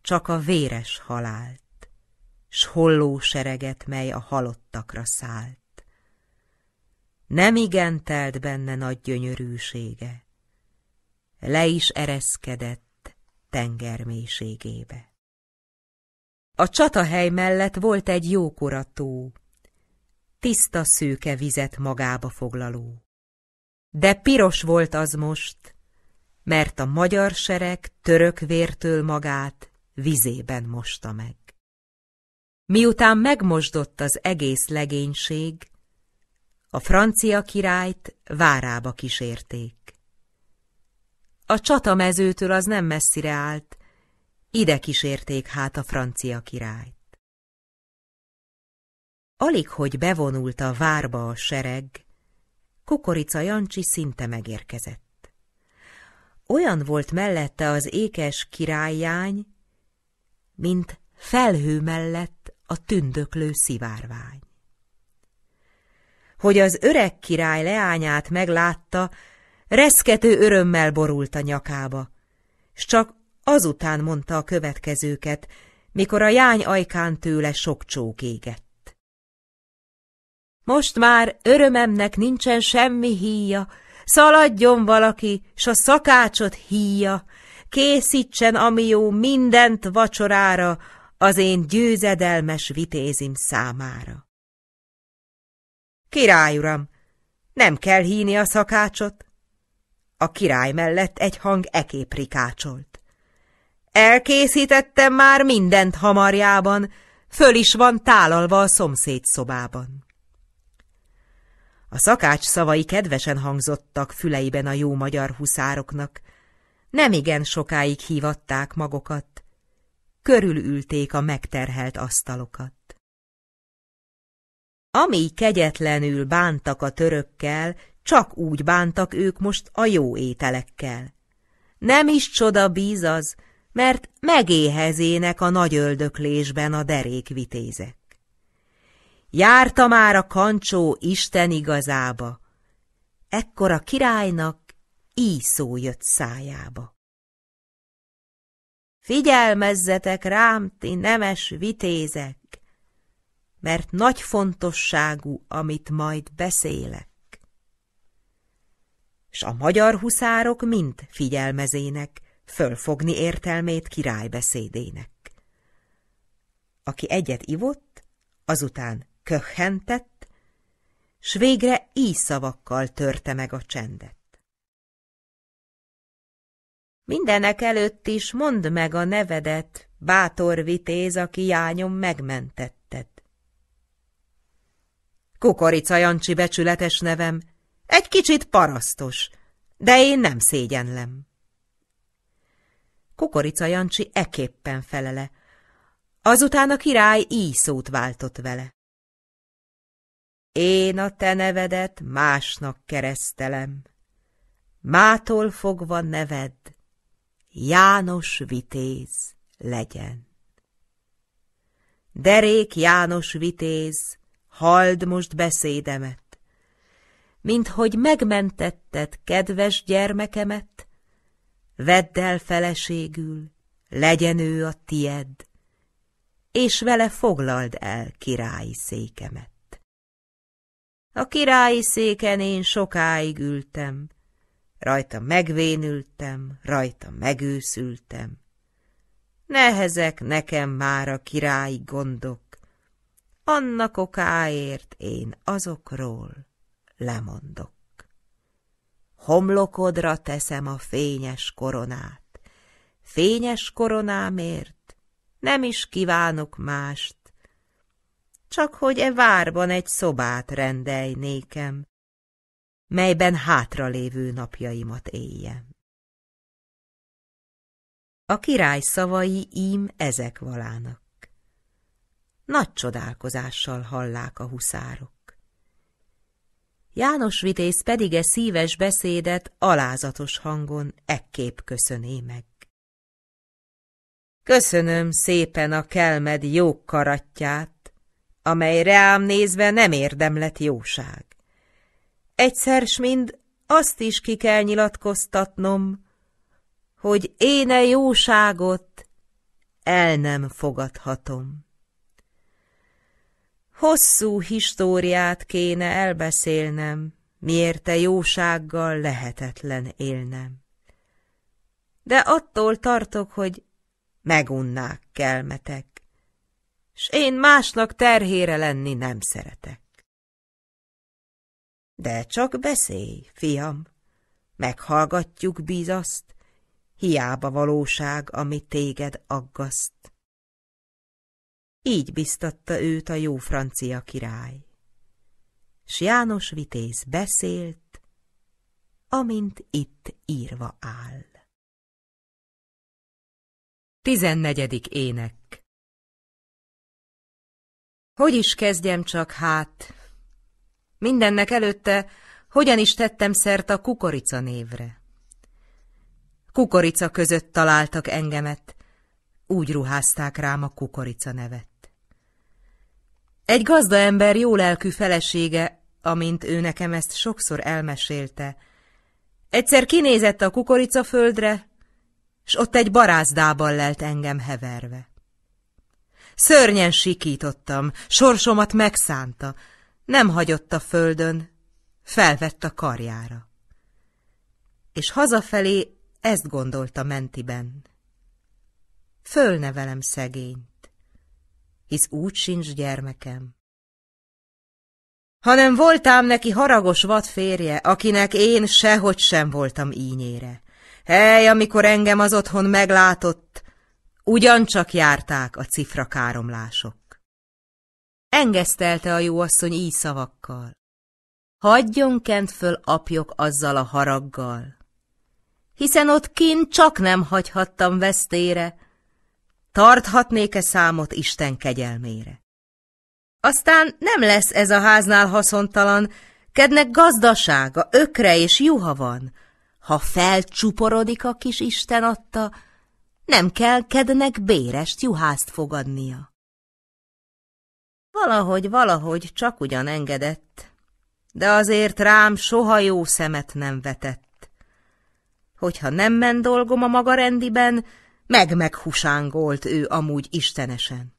csak a véres halált, s holló sereget, mely a halottakra szállt. Nem igen telt benne nagy gyönyörűsége, le is ereszkedett, tenger mélységébe. A csatahely mellett volt egy jókora tó, tiszta szőke vizet magába foglaló. De piros volt az most, mert a magyar sereg török vértől magát vizében mosta meg. Miután megmosdott az egész legénység, a francia királyt várába kísérték. A csatamezőtől az nem messzire állt, ide kísérték hát a francia királyt. Alig, hogy bevonult a várba a sereg, Kukorica Jancsi szinte megérkezett. Olyan volt mellette az ékes királyjány, mint felhő mellett a tündöklő szivárvány. Hogy az öreg király leányát meglátta, reszkető örömmel borult a nyakába, s csak azután mondta a következőket, mikor a jány ajkán tőle sok csók égett. Most már örömemnek nincsen semmi híja, szaladjon valaki, s a szakácsot híja, készítsen, ami jó, mindent vacsorára, az én győzedelmes vitézim számára. uram, nem kell híni a szakácsot, a király mellett egy hang ekép rikácsolt. Elkészítettem már mindent hamarjában, föl is van tálalva a szomszéd szobában. A szakács szavai kedvesen hangzottak füleiben a jó magyar huszároknak. Nem igen sokáig hívatták magokat, körülülték a megterhelt asztalokat. Ami kegyetlenül bántak a törökkel, csak úgy bántak ők most a jó ételekkel. Nem is csoda bíz az, mert megéhezének a nagy öldöklésben a derék vitézek. Járta már a kancsó Isten igazába, ekkor a királynak íszó jött szájába. Figyelmezzetek rám, ti nemes vitézek, mert nagy fontosságú, amit majd beszélek s a magyar huszárok mind figyelmezének, fölfogni értelmét királybeszédének. Aki egyet ivott, azután köhentett, s végre így szavakkal törte meg a csendet. Mindenek előtt is mondd meg a nevedet, bátor vitéz, aki jányom megmentetted. Kukorica Jancsi becsületes nevem, egy kicsit parasztos, de én nem szégyenlem. Kukorica Jancsi eképpen felele. Azután a király így szót váltott vele. Én a te nevedet másnak keresztelem. Mától fogva neved János Vitéz legyen. Derék János Vitéz, halld most beszédemet mint hogy megmentetted kedves gyermekemet, vedd el feleségül, legyen ő a tied, és vele foglald el királyi székemet. A királyi széken én sokáig ültem, rajta megvénültem, rajta megőszültem. Nehezek nekem már a királyi gondok, annak okáért én azokról lemondok. Homlokodra teszem a fényes koronát, fényes koronámért nem is kívánok mást, csak hogy e várban egy szobát rendelj nékem, melyben hátralévő napjaimat éljem. A király szavai ím ezek valának. Nagy csodálkozással hallák a huszárok. János Vitéz pedig e szíves beszédet alázatos hangon ekkép köszöné meg. Köszönöm szépen a kelmed jó karatját, amely reám nézve nem érdemlet jóság. Egyszer s mind azt is ki kell nyilatkoztatnom, hogy éne jóságot el nem fogadhatom. Hosszú históriát kéne elbeszélnem, miért te jósággal lehetetlen élnem. De attól tartok, hogy megunnák kelmetek, s én másnak terhére lenni nem szeretek. De csak beszélj, fiam, meghallgatjuk bízaszt, hiába valóság, ami téged aggaszt. Így biztatta őt a jó francia király. S János Vitéz beszélt, amint itt írva áll. Tizennegyedik ének Hogy is kezdjem csak hát? Mindennek előtte hogyan is tettem szert a kukorica névre? Kukorica között találtak engemet, úgy ruházták rám a kukorica nevet. Egy gazdaember jó lelkű felesége, amint ő nekem ezt sokszor elmesélte. Egyszer kinézett a kukoricaföldre, s ott egy barázdában lelt engem heverve. Szörnyen sikítottam, sorsomat megszánta, nem hagyott a földön, felvett a karjára. És hazafelé ezt gondolta mentiben. Fölnevelem szegényt hisz úgy sincs gyermekem. Hanem voltám neki haragos vadférje, akinek én sehogy sem voltam ínyére. Hely, amikor engem az otthon meglátott, ugyancsak járták a cifra káromlások. Engesztelte a jóasszony így szavakkal. Hagyjon kent föl apjok azzal a haraggal, hiszen ott kint csak nem hagyhattam vesztére, Tarthatnék-e számot Isten kegyelmére? Aztán nem lesz ez a háznál haszontalan, kednek gazdasága, ökre és juha van. Ha felcsuporodik a kis Isten adta, nem kell kednek bérest juhást fogadnia. Valahogy, valahogy csak ugyan engedett, de azért rám soha jó szemet nem vetett. Hogyha nem men dolgom a maga rendiben, meg-meghusángolt ő amúgy istenesen.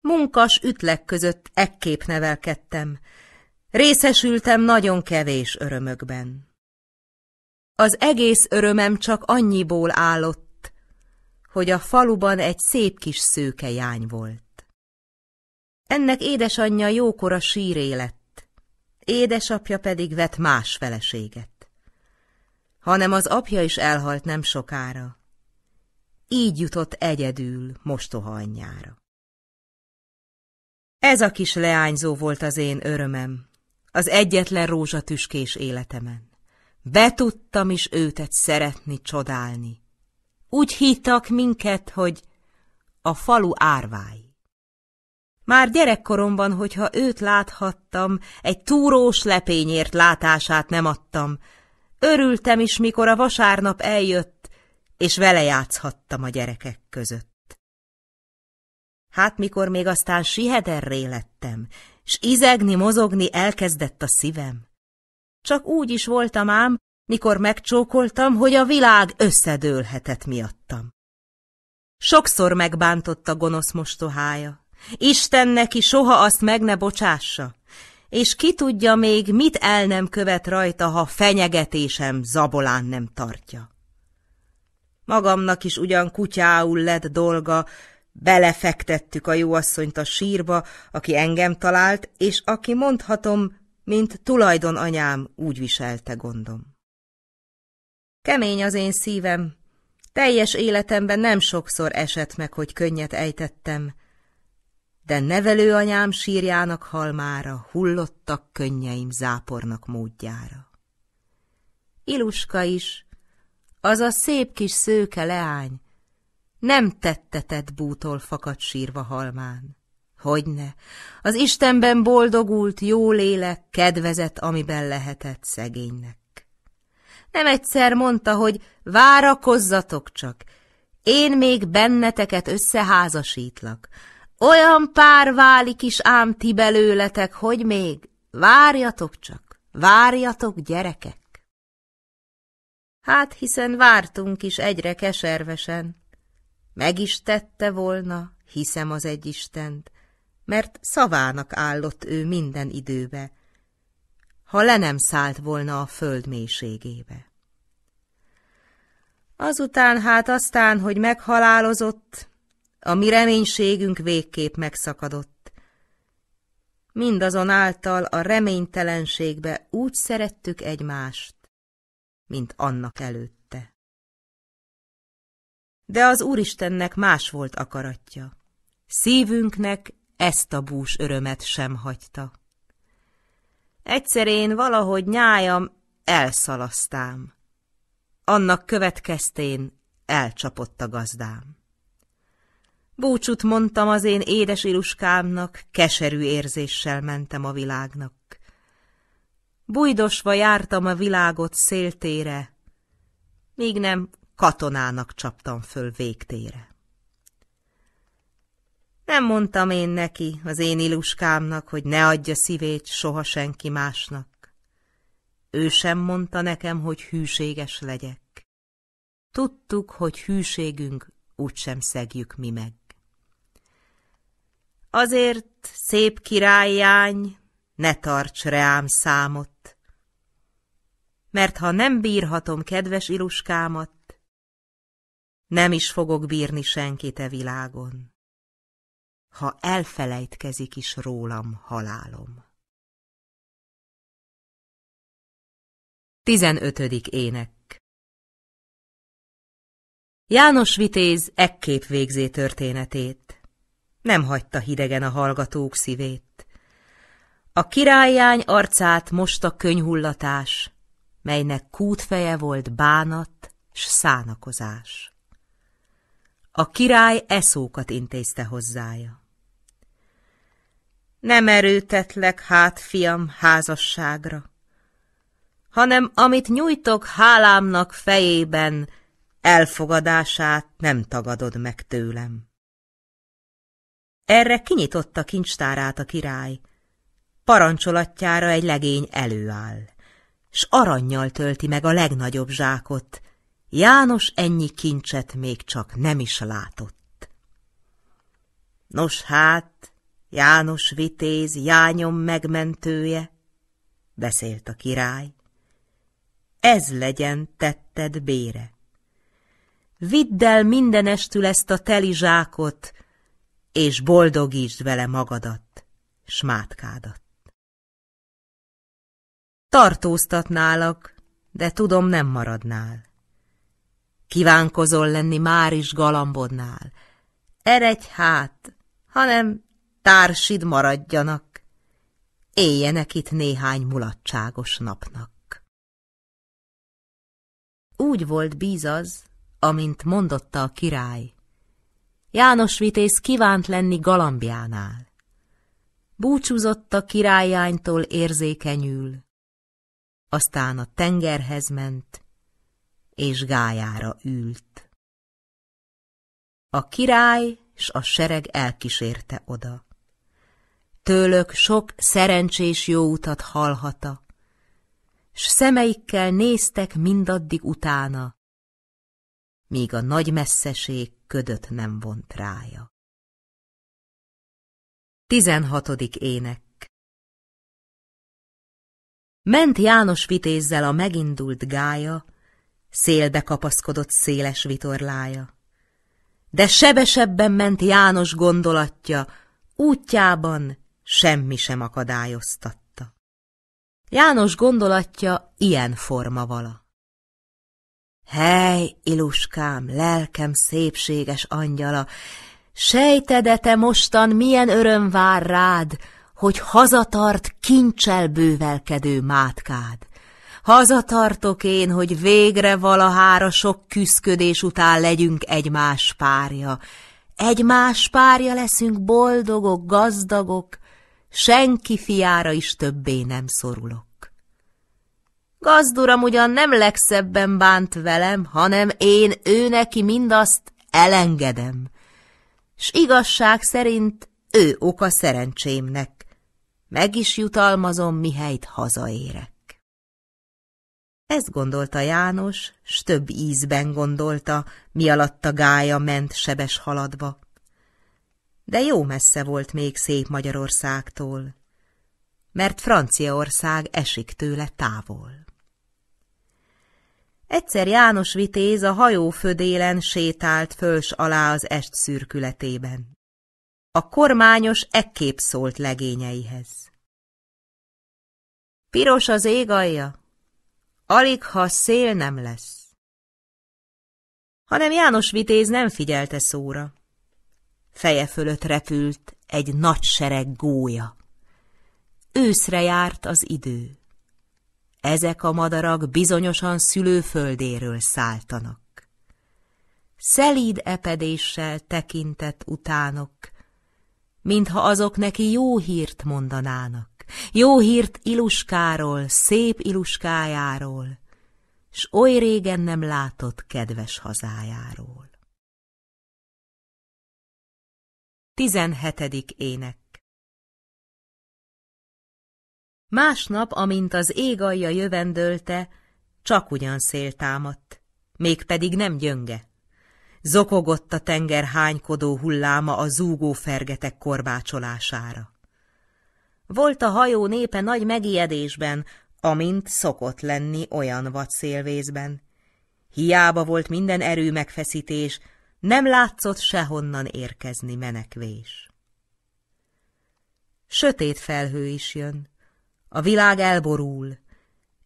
Munkas ütlek között ekkép nevelkedtem, részesültem nagyon kevés örömökben. Az egész örömem csak annyiból állott, hogy a faluban egy szép kis szőke jány volt. Ennek édesanyja jókora síré lett, édesapja pedig vett más feleséget. Hanem az apja is elhalt nem sokára így jutott egyedül mostoha anyjára. Ez a kis leányzó volt az én örömem, az egyetlen rózsatüskés életemen. Betudtam is őtet szeretni, csodálni. Úgy hittak minket, hogy a falu árvái. Már gyerekkoromban, hogyha őt láthattam, egy túrós lepényért látását nem adtam. Örültem is, mikor a vasárnap eljött, és vele játszhattam a gyerekek között. Hát mikor még aztán sihederré lettem, s izegni, mozogni elkezdett a szívem. Csak úgy is voltam ám, mikor megcsókoltam, hogy a világ összedőlhetett miattam. Sokszor megbántotta gonosz mostohája, Isten neki soha azt meg ne bocsássa, és ki tudja még, mit el nem követ rajta, ha fenyegetésem zabolán nem tartja. Magamnak is ugyan kutyául lett dolga, belefektettük a jóasszonyt a sírba, aki engem talált, és aki mondhatom, mint tulajdon anyám úgy viselte gondom. Kemény az én szívem, teljes életemben nem sokszor esett meg, hogy könnyet ejtettem, de nevelőanyám sírjának halmára hullottak könnyeim zápornak módjára. Iluska is, az a szép kis szőke leány, nem tettetett bútól fakadt sírva halmán. Hogyne, az Istenben boldogult, jó lélek, kedvezett, amiben lehetett szegénynek. Nem egyszer mondta, hogy várakozzatok csak, én még benneteket összeházasítlak. Olyan pár válik is ám ti belőletek, hogy még várjatok csak, várjatok gyerekek. Hát, hiszen vártunk is egyre keservesen. Meg is tette volna, hiszem az egy Istent, mert szavának állott ő minden időbe, ha le nem szállt volna a föld mélységébe. Azután hát aztán, hogy meghalálozott, a mi reménységünk végképp megszakadott. Mindazonáltal a reménytelenségbe úgy szerettük egymást, mint annak előtte. De az Úristennek más volt akaratja. Szívünknek ezt a bús örömet sem hagyta. Egyszer én valahogy nyájam elszalasztám. Annak következtén elcsapott a gazdám. Búcsút mondtam az én édes iluskámnak, keserű érzéssel mentem a világnak. Bújdosva jártam a világot széltére, míg nem katonának csaptam föl végtére. Nem mondtam én neki, az én iluskámnak, hogy ne adja szívét soha senki másnak. Ő sem mondta nekem, hogy hűséges legyek. Tudtuk, hogy hűségünk úgysem szegjük mi meg. Azért, szép királyány, ne tarts reám számot, mert ha nem bírhatom kedves iluskámat, nem is fogok bírni senkit e világon, ha elfelejtkezik is rólam halálom. 15. ének János Vitéz ekkép végzé történetét. Nem hagyta hidegen a hallgatók szívét. A királyány arcát most a könyhullatás, melynek kútfeje volt bánat s szánakozás. A király eszókat intézte hozzája. Nem erőtetlek, hát, fiam, házasságra, hanem amit nyújtok hálámnak fejében, elfogadását nem tagadod meg tőlem. Erre kinyitotta kincstárát a király, parancsolatjára egy legény előáll s aranyjal tölti meg a legnagyobb zsákot. János ennyi kincset még csak nem is látott. Nos hát, János vitéz, Jányom megmentője, beszélt a király, ez legyen tetted bére. Vidd el mindenestül ezt a teli zsákot, és boldogítsd vele magadat, smátkádat. Tartóztatnálak, de tudom nem maradnál. Kívánkozol lenni már is galambodnál. Eredj hát, hanem társid maradjanak. Éljenek itt néhány mulatságos napnak. Úgy volt bízaz, amint mondotta a király. János vitéz kívánt lenni galambjánál. Búcsúzott a királyánytól érzékenyül, aztán a tengerhez ment, és gájára ült. A király s a sereg elkísérte oda. Tőlök sok szerencsés jó utat hallhata, s szemeikkel néztek mindaddig utána, míg a nagy messzeség ködöt nem vont rája. Tizenhatodik ének Ment János vitézzel a megindult gája, Szélbe kapaszkodott széles vitorlája. De sebesebben ment János gondolatja, Útjában semmi sem akadályoztatta. János gondolatja ilyen forma vala. Hely, iluskám, lelkem szépséges angyala, Sejtedete mostan milyen öröm vár rád, hogy hazatart kincsel bővelkedő mátkád. Hazatartok én, hogy végre valahára sok küszködés után legyünk egymás párja. Egymás párja leszünk boldogok, gazdagok, senki fiára is többé nem szorulok. Gazduram ugyan nem legszebben bánt velem, hanem én ő neki mindazt elengedem. S igazság szerint ő oka szerencsémnek meg is jutalmazom, mihelyt hazaérek. Ezt gondolta János, s több ízben gondolta, mi alatt a gája ment sebes haladva. De jó messze volt még szép Magyarországtól, mert Franciaország esik tőle távol. Egyszer János Vitéz a hajó födélen sétált föls alá az est szürkületében. A kormányos ekkép szólt legényeihez. Piros az ég alja, alig ha szél nem lesz. Hanem János Vitéz nem figyelte szóra. Feje fölött repült egy nagy sereg gólya. Őszre járt az idő. Ezek a madarak bizonyosan szülőföldéről szálltanak. Szelíd epedéssel tekintett utánok, mintha azok neki jó hírt mondanának. Jó hírt Iluskáról, szép Iluskájáról, s oly régen nem látott kedves hazájáról. 17. ének Másnap, amint az ég alja jövendölte, csak ugyan szél támadt, mégpedig nem gyönge. Zokogott a tenger hánykodó hulláma a zúgó fergetek korbácsolására. Volt a hajó népe nagy megijedésben, amint szokott lenni olyan vadszélvészben. Hiába volt minden erő megfeszítés, nem látszott sehonnan érkezni menekvés. Sötét felhő is jön, a világ elborul,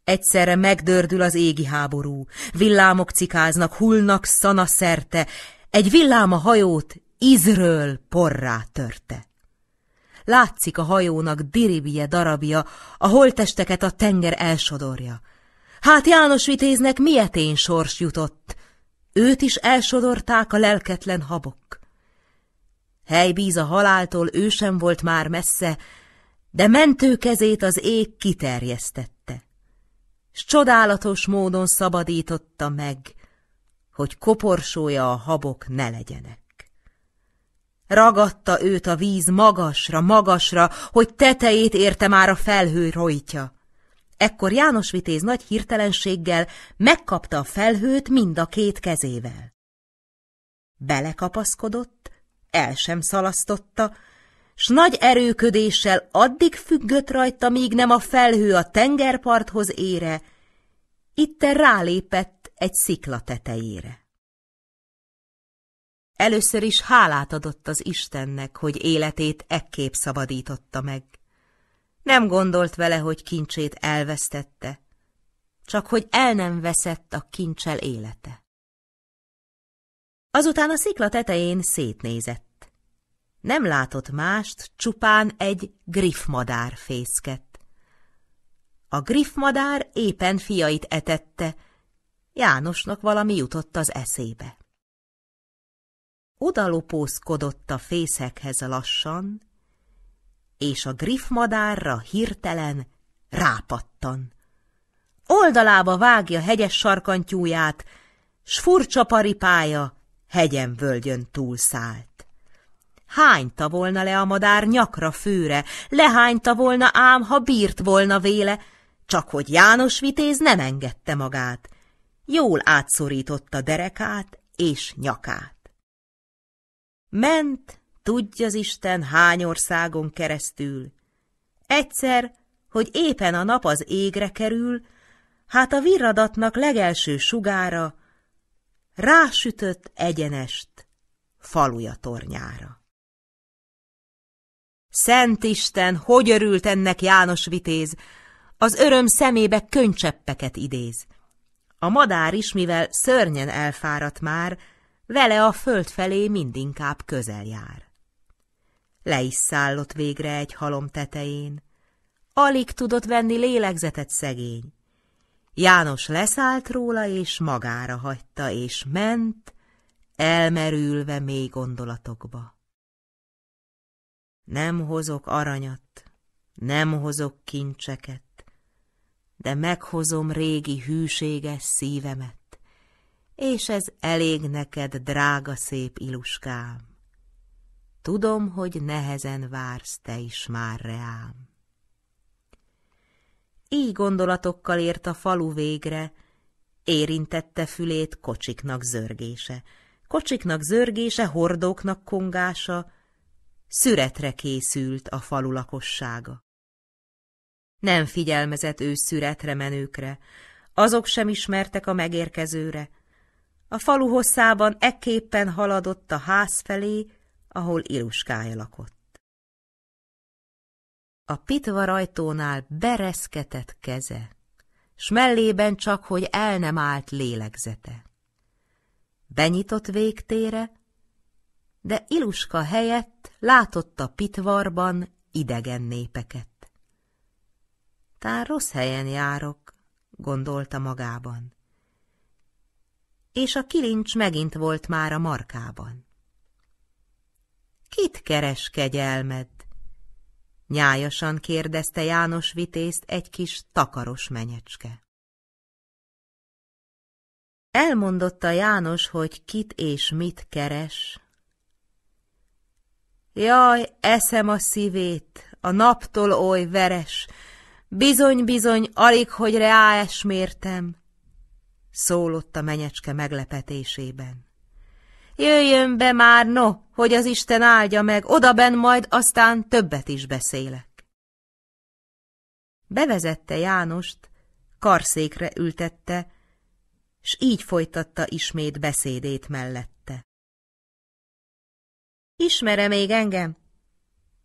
Egyszerre megdördül az égi háború, villámok cikáznak, hullnak szana szerte, egy villám a hajót izről porrá törte. Látszik a hajónak diribie darabja, a holtesteket a tenger elsodorja. Hát János vitéznek mietén sors jutott, őt is elsodorták a lelketlen habok. Helybíz a haláltól ő sem volt már messze, de mentő kezét az ég kiterjesztett s csodálatos módon szabadította meg, hogy koporsója a habok ne legyenek. Ragadta őt a víz magasra, magasra, hogy tetejét érte már a felhő rojtja. Ekkor János Vitéz nagy hirtelenséggel megkapta a felhőt mind a két kezével. Belekapaszkodott, el sem szalasztotta, s nagy erőködéssel addig függött rajta, míg nem a felhő a tengerparthoz ére, itte rálépett egy szikla tetejére. Először is hálát adott az Istennek, hogy életét ekképp szabadította meg. Nem gondolt vele, hogy kincsét elvesztette, csak hogy el nem veszett a kincsel élete. Azután a szikla tetején szétnézett. Nem látott mást, csupán egy griffmadár fészket. A griffmadár éppen fiait etette, Jánosnak valami jutott az eszébe. Odalopózkodott a fészekhez lassan, és a griffmadárra hirtelen rápattan. Oldalába vágja hegyes sarkantyúját, s furcsa paripája hegyen völgyön túlszállt. Hányta volna le a madár nyakra főre, lehányta volna ám, ha bírt volna véle, csak hogy János vitéz nem engedte magát. Jól átszorította derekát és nyakát. Ment, tudja az Isten hány országon keresztül. Egyszer, hogy éppen a nap az égre kerül, hát a virradatnak legelső sugára rásütött egyenest faluja tornyára. Szent Isten, hogy örült ennek János vitéz, az öröm szemébe könycseppeket idéz. A madár is, mivel szörnyen elfáradt már, vele a föld felé mindinkább közel jár. Le is szállott végre egy halom tetején, alig tudott venni lélegzetet szegény. János leszállt róla, és magára hagyta, és ment, elmerülve mély gondolatokba. Nem hozok aranyat, nem hozok kincseket, de meghozom régi hűséges szívemet, és ez elég neked, drága szép iluskám. Tudom, hogy nehezen vársz te is már reám. Így gondolatokkal ért a falu végre, érintette fülét kocsiknak zörgése. Kocsiknak zörgése, hordóknak kongása, szüretre készült a falu lakossága. Nem figyelmezett ő szüretre menőkre, azok sem ismertek a megérkezőre. A falu hosszában ekképpen haladott a ház felé, ahol Iluskája lakott. A pitva rajtónál bereszketett keze, s mellében csak, hogy el nem állt lélegzete. Benyitott végtére, de Iluska helyett látott a pitvarban idegen népeket. Tán rossz helyen járok, gondolta magában. És a kilincs megint volt már a markában. Kit keres kegyelmed? Nyájasan kérdezte János vitézt egy kis takaros menyecske. Elmondotta János, hogy kit és mit keres, Jaj, eszem a szívét, a naptól oly veres, bizony-bizony, alig, hogy reáesmértem, szólott a menyecske meglepetésében. Jöjjön be már, no, hogy az Isten áldja meg, odaben majd aztán többet is beszélek. Bevezette Jánost, karszékre ültette, s így folytatta ismét beszédét mellett. Ismere még engem?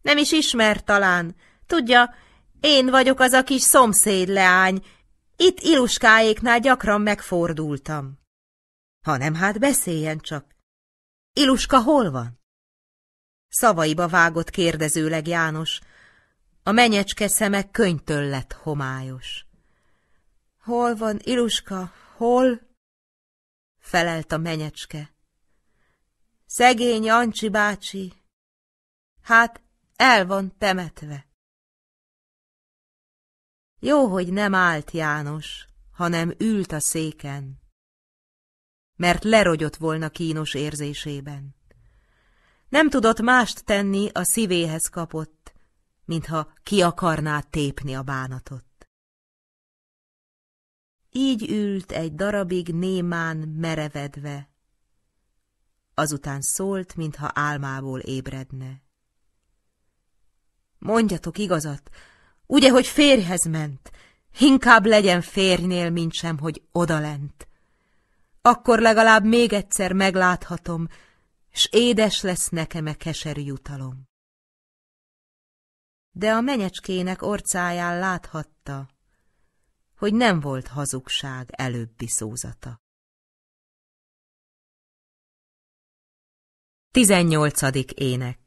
Nem is ismer talán. Tudja, én vagyok az a kis szomszéd leány. Itt Iluskáéknál gyakran megfordultam. Ha nem, hát beszéljen csak. Iluska hol van? Szavaiba vágott kérdezőleg János. A menyecske szemek könyvtől lett homályos. Hol van Iluska, hol? Felelt a menyecske. Szegény Ancsi bácsi, hát el van temetve. Jó, hogy nem állt János, hanem ült a széken, mert lerogyott volna kínos érzésében. Nem tudott mást tenni, a szívéhez kapott, mintha ki akarná tépni a bánatot. Így ült egy darabig némán merevedve, azután szólt, mintha álmából ébredne. Mondjatok igazat, ugye, hogy férjhez ment, inkább legyen férnél, mint sem, hogy odalent. Akkor legalább még egyszer megláthatom, s édes lesz nekem a e keserű jutalom. De a menyecskének orcáján láthatta, hogy nem volt hazugság előbbi szózata. Tizennyolcadik ének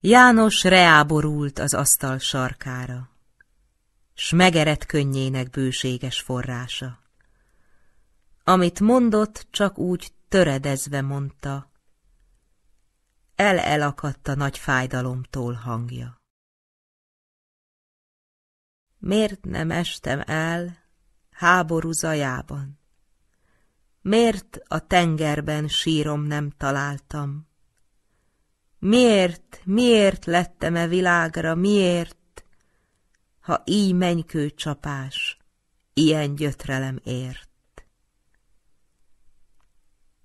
János reáborult az asztal sarkára, s megerett könnyének bőséges forrása. Amit mondott, csak úgy töredezve mondta, el-elakadt a nagy fájdalomtól hangja. Miért nem estem el háború zajában? Miért a tengerben sírom nem találtam? Miért, miért lettem-e világra, miért, ha így mennykő csapás, ilyen gyötrelem ért?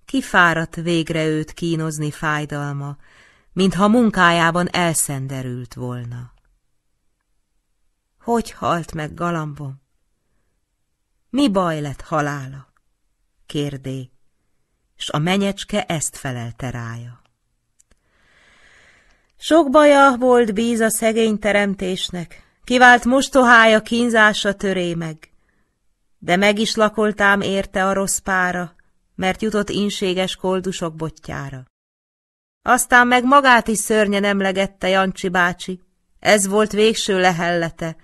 Kifáradt végre őt kínozni fájdalma, mintha munkájában elszenderült volna. Hogy halt meg galambom? Mi baj lett halála? kérdé, és a menyecske ezt felelte rája. Sok baja volt bíz a szegény teremtésnek, kivált mostohája kínzása töré meg, de meg is lakoltám érte a rossz pára, mert jutott inséges koldusok botjára. Aztán meg magát is szörnyen emlegette Jancsi bácsi, ez volt végső lehellete.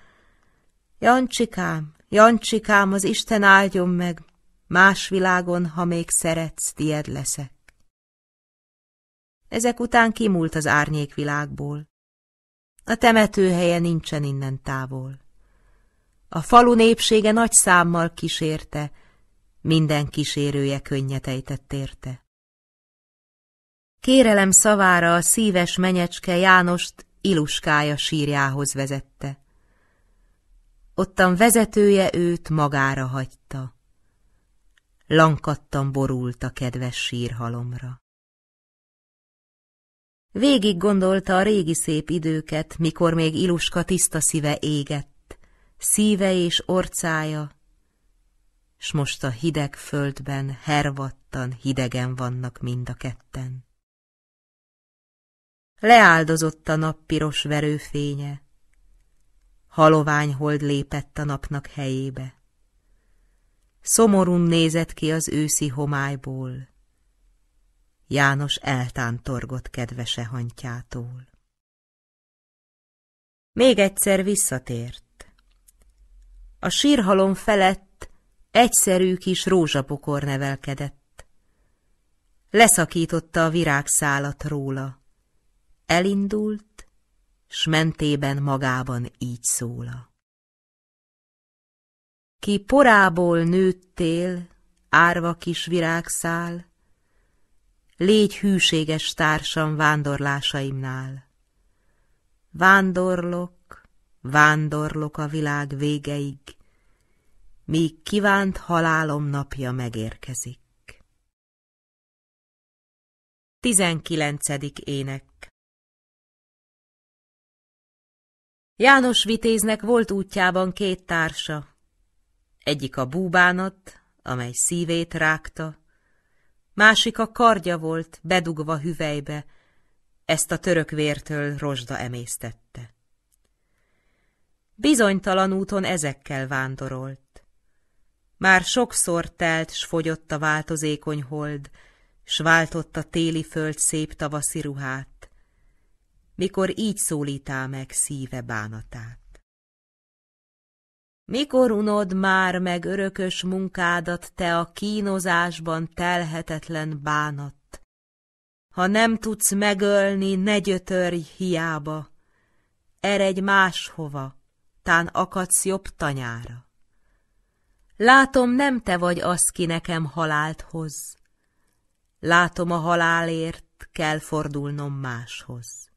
Jancsikám, Jancsikám, az Isten áldjon meg, Más világon, ha még szeretsz, tied leszek. Ezek után kimúlt az árnyékvilágból. A temetőhelye nincsen innen távol. A falu népsége nagy számmal kísérte, minden kísérője könnyet ejtett érte. Kérelem szavára a szíves menyecske Jánost iluskája sírjához vezette. Ottan vezetője őt magára hagyta lankattan borult a kedves sírhalomra. Végig gondolta a régi szép időket, mikor még Iluska tiszta szíve égett, szíve és orcája, s most a hideg földben hervattan hidegen vannak mind a ketten. Leáldozott a nap piros verőfénye, halovány hold lépett a napnak helyébe. Szomorún nézett ki az őszi homályból. János eltántorgott kedvese hantjától. Még egyszer visszatért. A sírhalom felett egyszerű kis rózsapokor nevelkedett. Leszakította a virágszálat róla. Elindult, s mentében magában így szóla. Ki porából nőttél, árva kis virágszál, Légy hűséges társam vándorlásaimnál. Vándorlok, vándorlok a világ végeig, Míg kívánt halálom napja megérkezik. 19. ének János vitéznek volt útjában két társa, egyik a búbánat, amely szívét rágta, másik a kardja volt, bedugva hüvelybe, ezt a török vértől rozsda emésztette. Bizonytalan úton ezekkel vándorolt. Már sokszor telt, s fogyott a változékony hold, s váltott a téli föld szép tavaszi ruhát, mikor így szólítá meg szíve bánatát. Mikor unod már meg örökös munkádat, te a kínozásban telhetetlen bánat? Ha nem tudsz megölni, ne gyötörj hiába, eredj máshova, tán akadsz jobb tanyára. Látom, nem te vagy az, ki nekem halált hoz. Látom, a halálért kell fordulnom máshoz.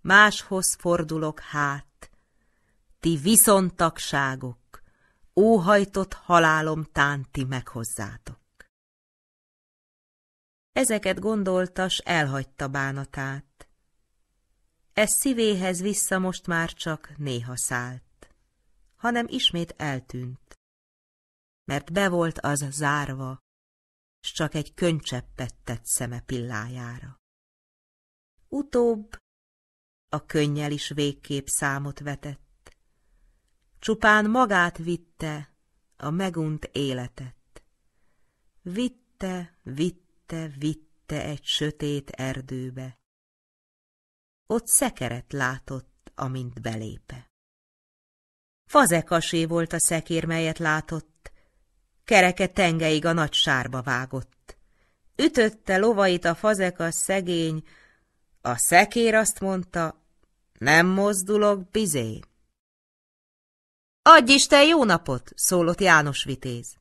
Máshoz fordulok hát, ti viszontagságok, óhajtott halálom tánti meghozzátok. Ezeket gondoltas, elhagyta bánatát. Ez szívéhez vissza most már csak néha szállt, hanem ismét eltűnt, mert be volt az zárva, s csak egy könycseppet tett szeme pillájára. Utóbb a könnyel is végképp számot vetett, Csupán magát vitte a megunt életet. Vitte, vitte, vitte egy sötét erdőbe. Ott szekeret látott, amint belépe. Fazekasé volt a szekér, melyet látott, kereke tengeig a nagy sárba vágott. Ütötte lovait a fazekas szegény, a szekér azt mondta, nem mozdulok bizén. Adj Isten jó napot! szólott János Vitéz.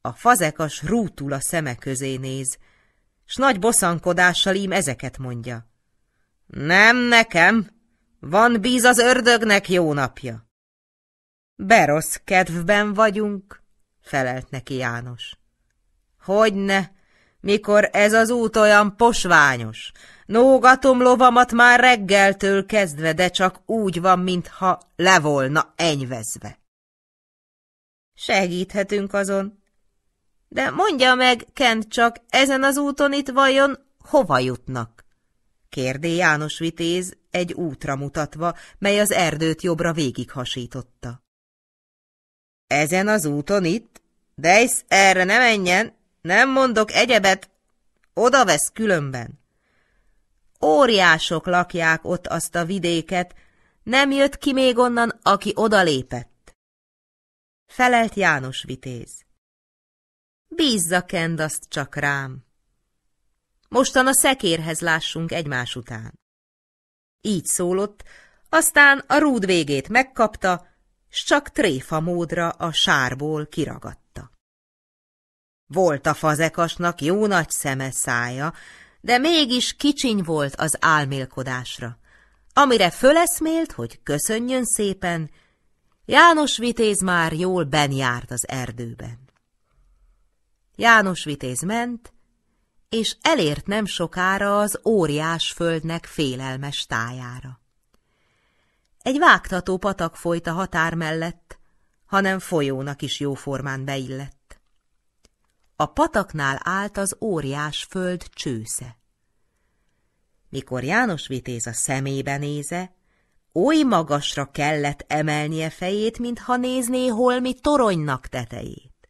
A fazekas rútul a szeme közé néz, s nagy boszankodással ím ezeket mondja. Nem nekem, van bíz az ördögnek jó napja. Berosz kedvben vagyunk, felelt neki János. Hogyne, mikor ez az út olyan posványos, Nógatom lovamat már reggeltől kezdve, de csak úgy van, mintha le volna enyvezve. Segíthetünk azon. De mondja meg, Kent csak, ezen az úton itt vajon hova jutnak? Kérdé János Vitéz egy útra mutatva, mely az erdőt jobbra végighasította. Ezen az úton itt? Dejsz, erre ne menjen, nem mondok egyebet, oda vesz különben. Óriások lakják ott azt a vidéket, nem jött ki még onnan, aki odalépett. Felelt János Vitéz. Bízza azt csak rám. Mostan a szekérhez lássunk egymás után. Így szólott, aztán a rúd végét megkapta, s csak tréfa módra a sárból kiragadta. Volt a fazekasnak jó nagy szeme szája, de mégis kicsiny volt az álmélkodásra. Amire föleszmélt, hogy köszönjön szépen, János Vitéz már jól benjárt az erdőben. János Vitéz ment, és elért nem sokára az óriás földnek félelmes tájára. Egy vágtató patak folyt a határ mellett, hanem folyónak is jóformán beillett. A pataknál állt az óriás föld csősze. Mikor János Vitéz a szemébe néze, oly magasra kellett emelnie fejét, mintha nézné holmi toronynak tetejét.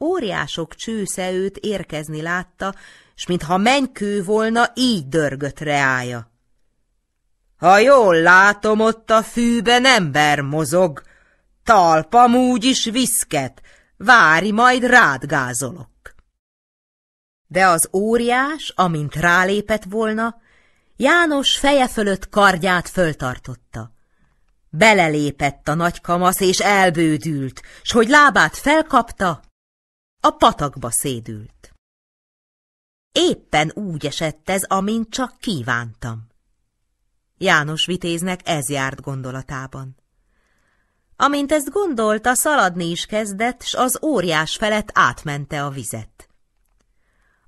Óriások csősze őt érkezni látta, s mintha mennykő volna, így dörgött reája. Ha jól látom, ott a fűben ember mozog, talpam úgy is viszket, Várj, majd rád gázolok. De az óriás, amint rálépett volna, János feje fölött kardját föltartotta. Belelépett a nagy kamasz, és elbődült, s hogy lábát felkapta, a patakba szédült. Éppen úgy esett ez, amint csak kívántam. János vitéznek ez járt gondolatában. Amint ezt gondolta, szaladni is kezdett, s az óriás felett átmente a vizet.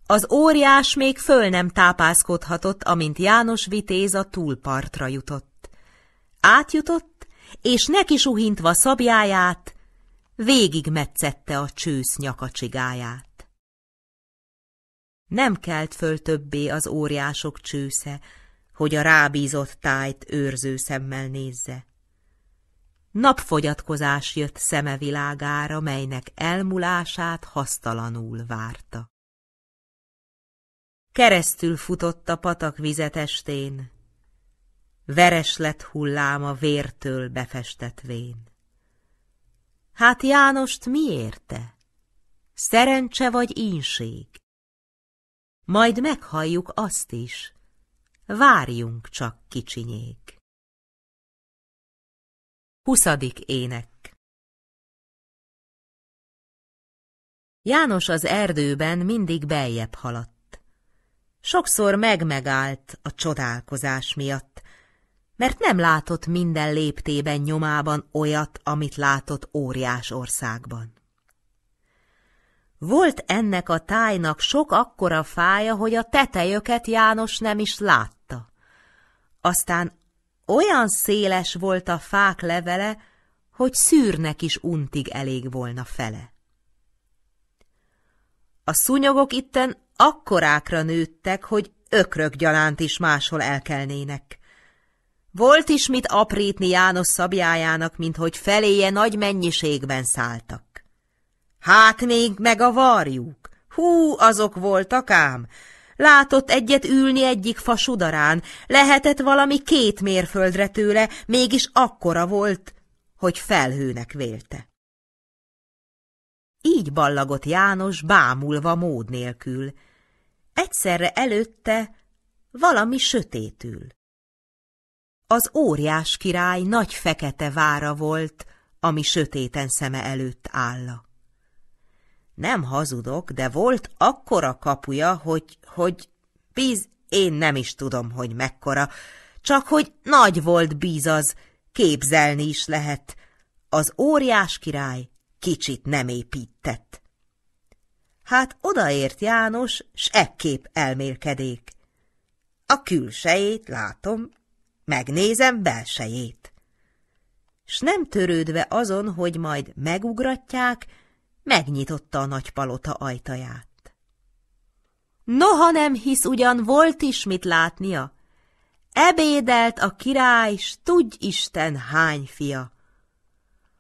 Az óriás még föl nem tápászkodhatott, amint János vitéz a túlpartra jutott. Átjutott, és neki suhintva szabjáját, végig metszette a csősz nyakacsigáját. Nem kelt föl többé az óriások csősze, hogy a rábízott tájt őrző szemmel nézze napfogyatkozás jött szeme világára, melynek elmulását hasztalanul várta. Keresztül futott a patak vizetestén, veres lett hulláma vértől befestetvén. Hát Jánost mi érte? Szerencse vagy ínség? Majd meghalljuk azt is, várjunk csak kicsinyék. Huszadik ének János az erdőben mindig beljebb haladt. Sokszor megmegállt a csodálkozás miatt, mert nem látott minden léptében nyomában olyat, amit látott óriás országban. Volt ennek a tájnak sok akkora fája, hogy a tetejöket János nem is látta. Aztán olyan széles volt a fák levele, hogy szűrnek is untig elég volna fele. A szúnyogok itten akkorákra nőttek, hogy ökrök gyalánt is máshol elkelnének. Volt is mit aprítni János szabjájának, mint hogy feléje nagy mennyiségben szálltak. Hát még meg a varjuk, hú, azok voltak ám, Látott egyet ülni egyik fasudarán, lehetett valami két mérföldre tőle, mégis akkora volt, hogy felhőnek vélte. Így ballagott János bámulva mód nélkül. Egyszerre előtte valami sötétül. Az óriás király nagy fekete vára volt, ami sötéten szeme előtt álla. Nem hazudok, de volt akkora kapuja, hogy, hogy bíz, én nem is tudom, hogy mekkora, csak hogy nagy volt bíz az, képzelni is lehet. Az óriás király kicsit nem épített. Hát odaért János, s ekkép elmélkedék. A külsejét látom, megnézem belsejét. S nem törődve azon, hogy majd megugratják, megnyitotta a nagy palota ajtaját. Noha nem hisz, ugyan volt is mit látnia. Ebédelt a király, s tudj Isten hány fia.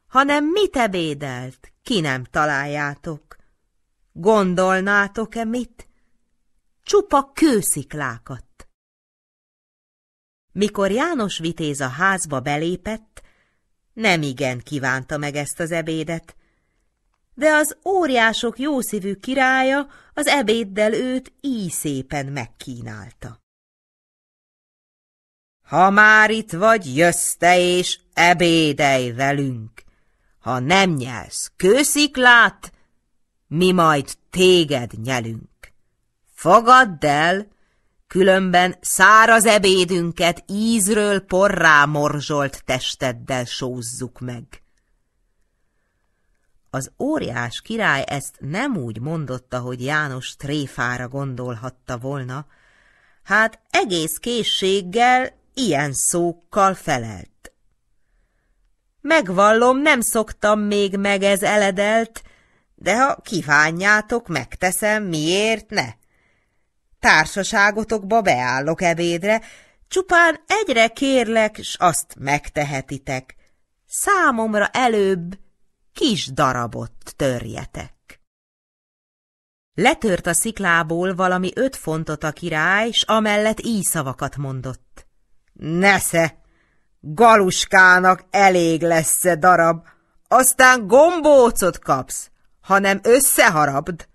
Hanem mit ebédelt, ki nem találjátok. Gondolnátok-e mit? Csupa kősziklákat. Mikor János vitéz a házba belépett, nem igen kívánta meg ezt az ebédet, de az óriások jószívű királya az ebéddel őt így szépen megkínálta. Ha már itt vagy, jössz te és ebédej velünk. Ha nem nyelsz kősziklát, mi majd téged nyelünk. Fogadd el, különben száraz ebédünket ízről porrá morzsolt testeddel sózzuk meg. Az óriás király ezt nem úgy mondotta, hogy János tréfára gondolhatta volna, hát egész készséggel, ilyen szókkal felelt. Megvallom, nem szoktam még meg ez eledelt, de ha kívánjátok, megteszem, miért ne? Társaságotokba beállok ebédre, csupán egyre kérlek, s azt megtehetitek. Számomra előbb kis darabot törjetek. Letört a sziklából valami öt fontot a király, s amellett így szavakat mondott. Nesze! Galuskának elég lesz -e darab, aztán gombócot kapsz, hanem összeharabd.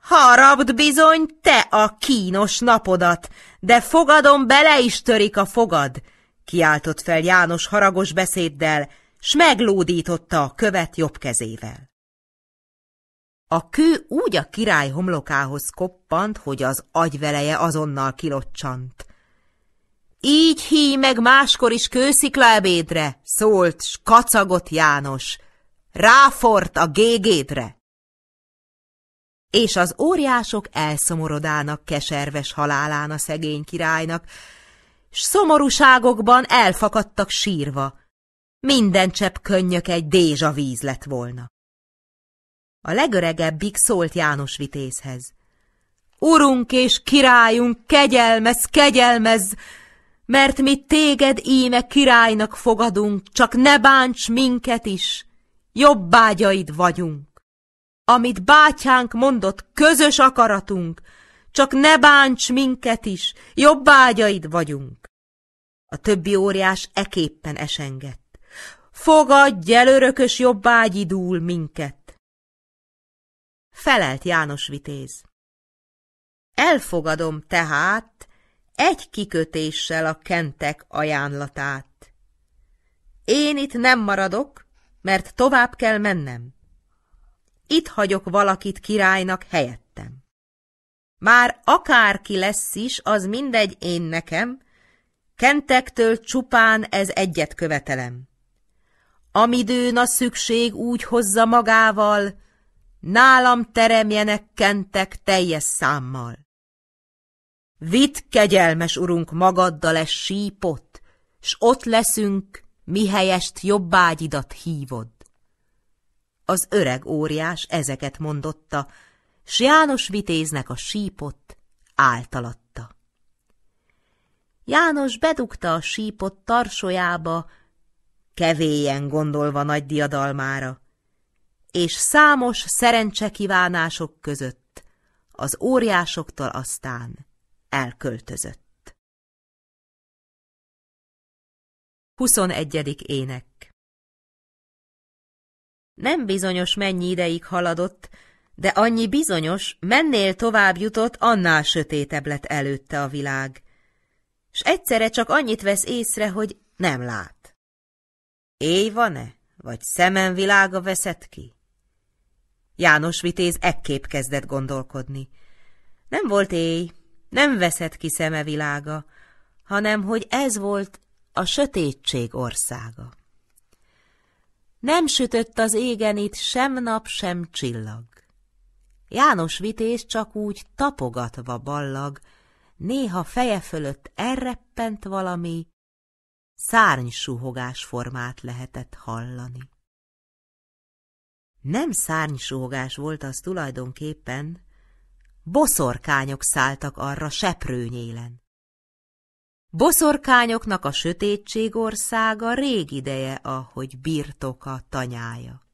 Harabd bizony te a kínos napodat, de fogadom bele is törik a fogad, kiáltott fel János haragos beszéddel, s meglódította a követ jobb kezével. A kő úgy a király homlokához koppant, hogy az agyveleje azonnal kilocsant. Így híj meg máskor is kőszikla ebédre, szólt, s kacagott János. Ráfort a gégédre! És az óriások elszomorodának keserves halálán a szegény királynak, s szomorúságokban elfakadtak sírva, minden csepp könnyök egy dézsa víz lett volna. A legöregebbik szólt János vitézhez. Urunk és királyunk, kegyelmez, kegyelmez, mert mi téged íme királynak fogadunk, csak ne bánts minket is, jobbágyaid vagyunk. Amit bátyánk mondott, közös akaratunk, csak ne bánts minket is, jobbágyaid vagyunk. A többi óriás eképpen esengett. Fogadj el, örökös jobbágyidul minket! Felelt János Vitéz. Elfogadom tehát egy kikötéssel a kentek ajánlatát. Én itt nem maradok, mert tovább kell mennem. Itt hagyok valakit királynak helyettem. Már akárki lesz is, az mindegy én nekem, kentektől csupán ez egyet követelem Amidőn a szükség úgy hozza magával, nálam teremjenek kentek teljes számmal. Vitt kegyelmes urunk magaddal es sípot, s ott leszünk, mihelyest jobbágyidat hívod. Az öreg óriás ezeket mondotta, s János vitéznek a sípot általatta. János bedugta a sípot tarsójába, Kevélyen gondolva nagy diadalmára, és számos szerencse kívánások között az óriásoktól aztán elköltözött. 21. ének Nem bizonyos mennyi ideig haladott, de annyi bizonyos, mennél tovább jutott, annál sötétebb lett előtte a világ. S egyszerre csak annyit vesz észre, hogy nem lát. Éj van-e, vagy szemen világa veszett ki? János vitéz ekkép kezdett gondolkodni. Nem volt éj, nem veszett ki szeme világa, hanem hogy ez volt a sötétség országa. Nem sütött az égen itt sem nap, sem csillag. János vitéz csak úgy tapogatva ballag, néha feje fölött elreppent valami, szárnysuhogás formát lehetett hallani. Nem szárnysuhogás volt az tulajdonképpen, boszorkányok szálltak arra seprőnyélen. Boszorkányoknak a sötétség országa rég ideje, ahogy birtoka tanyája.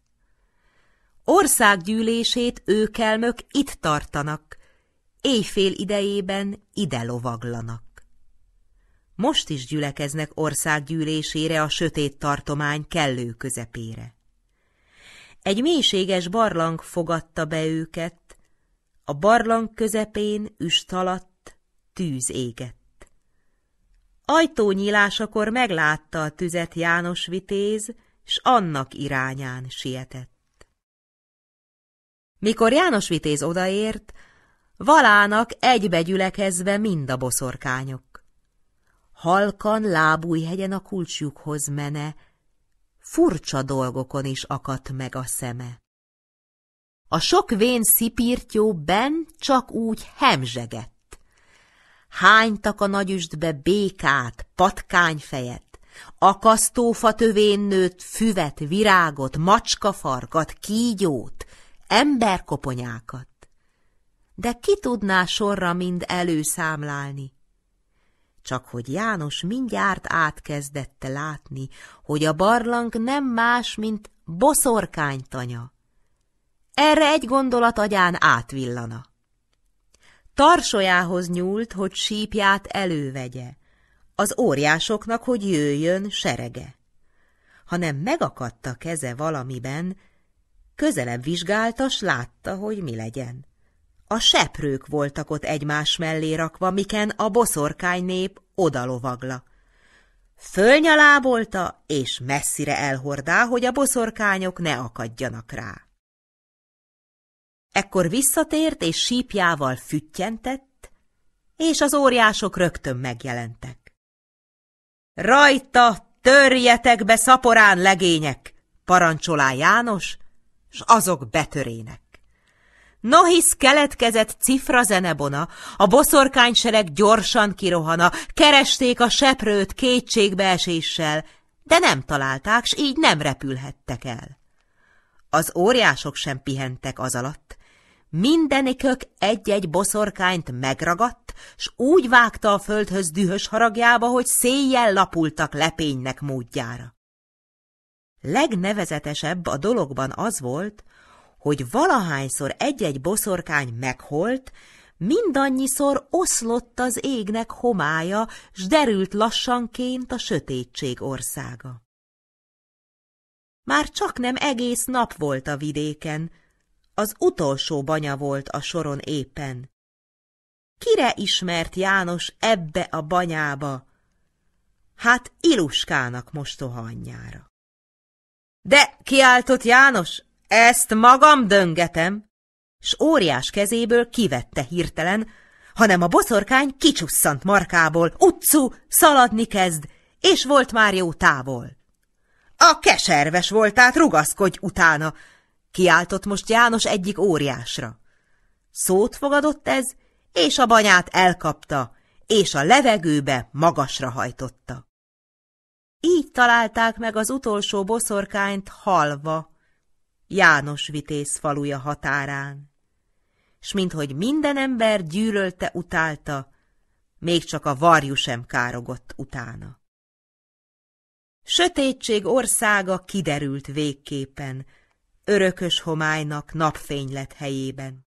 Országgyűlését őkelmök itt tartanak, éjfél idejében ide lovaglanak most is gyülekeznek országgyűlésére a sötét tartomány kellő közepére. Egy mélységes barlang fogadta be őket, a barlang közepén üst alatt tűz égett. Ajtónyílásakor meglátta a tüzet János vitéz, s annak irányán sietett. Mikor János vitéz odaért, valának egybe gyülekezve mind a boszorkányok halkan lábújhegyen a kulcsjukhoz mene, furcsa dolgokon is akadt meg a szeme. A sok vén szipírtyó ben csak úgy hemzsegett. Hánytak a nagyüstbe békát, patkányfejet, akasztófa tövén nőtt füvet, virágot, macskafarkat, kígyót, emberkoponyákat. De ki tudná sorra mind előszámlálni? csak hogy János mindjárt átkezdette látni, hogy a barlang nem más, mint boszorkánytanya. Erre egy gondolat agyán átvillana. Tarsolyához nyúlt, hogy sípját elővegye, az óriásoknak, hogy jöjjön serege. Hanem megakadta keze valamiben, közelebb vizsgáltas, látta, hogy mi legyen. A seprők voltak ott egymás mellé rakva, miken a boszorkány nép odalovagla. Fölnyalábolta, és messzire elhordá, hogy a boszorkányok ne akadjanak rá. Ekkor visszatért, és sípjával füttyentett, és az óriások rögtön megjelentek. Rajta törjetek be szaporán legények, parancsolá János, s azok betörének. Nohisz keletkezett cifra zenebona, a sereg gyorsan kirohana, keresték a seprőt kétségbeeséssel, de nem találták, s így nem repülhettek el. Az óriások sem pihentek az alatt. Mindenikök egy-egy boszorkányt megragadt, s úgy vágta a földhöz dühös haragjába, hogy széjjel lapultak lepénynek módjára. Legnevezetesebb a dologban az volt, hogy valahányszor egy-egy boszorkány megholt, mindannyiszor oszlott az égnek homája, s derült lassanként a sötétség országa. Már csak nem egész nap volt a vidéken, az utolsó banya volt a soron éppen. Kire ismert János ebbe a banyába? Hát Iluskának mostoha anyjára. De kiáltott János, ezt magam döngetem, s óriás kezéből kivette hirtelen, hanem a boszorkány kicsusszant markából, utcu, szaladni kezd, és volt már jó távol. A keserves voltát rugaszkodj utána, kiáltott most János egyik óriásra. Szót fogadott ez, és a banyát elkapta, és a levegőbe magasra hajtotta. Így találták meg az utolsó boszorkányt halva, János Vitéz faluja határán. S minthogy minden ember gyűlölte, utálta, még csak a varjú sem károgott utána. Sötétség országa kiderült végképpen, örökös homálynak napfény lett helyében.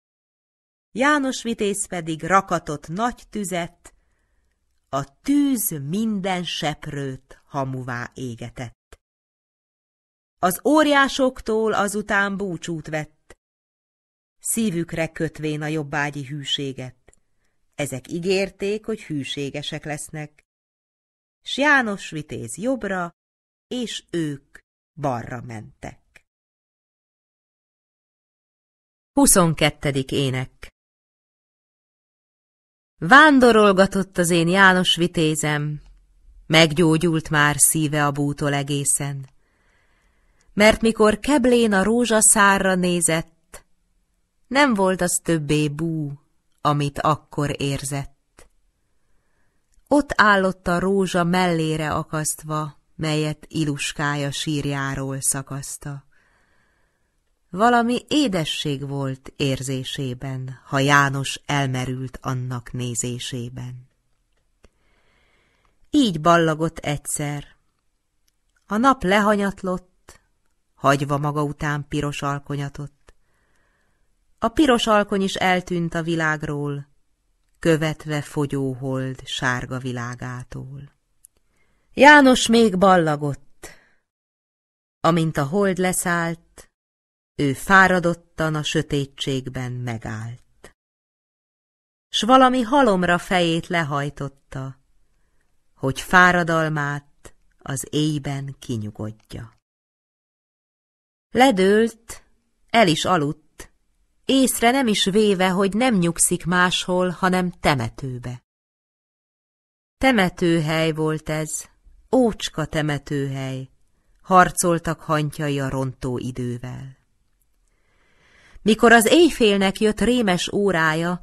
János Vitéz pedig rakatott nagy tüzet, a tűz minden seprőt hamuvá égetett. Az óriásoktól azután búcsút vett, szívükre kötvén a jobbágyi hűséget. Ezek ígérték, hogy hűségesek lesznek. S János vitéz jobbra, és ők balra mentek. 22. ének Vándorolgatott az én János vitézem, meggyógyult már szíve a bútól egészen mert mikor keblén a rózsaszárra nézett, nem volt az többé bú, amit akkor érzett. Ott állott a rózsa mellére akasztva, melyet iluskája sírjáról szakaszta. Valami édesség volt érzésében, ha János elmerült annak nézésében. Így ballagott egyszer. A nap lehanyatlott, hagyva maga után piros alkonyatot. A piros alkony is eltűnt a világról, követve fogyóhold sárga világától. János még ballagott. Amint a hold leszállt, ő fáradottan a sötétségben megállt. S valami halomra fejét lehajtotta, hogy fáradalmát az éjben kinyugodja. Ledőlt, el is aludt, észre nem is véve, hogy nem nyugszik máshol, hanem temetőbe. Temetőhely volt ez, ócska temetőhely, harcoltak hantjai a rontó idővel. Mikor az éjfélnek jött rémes órája,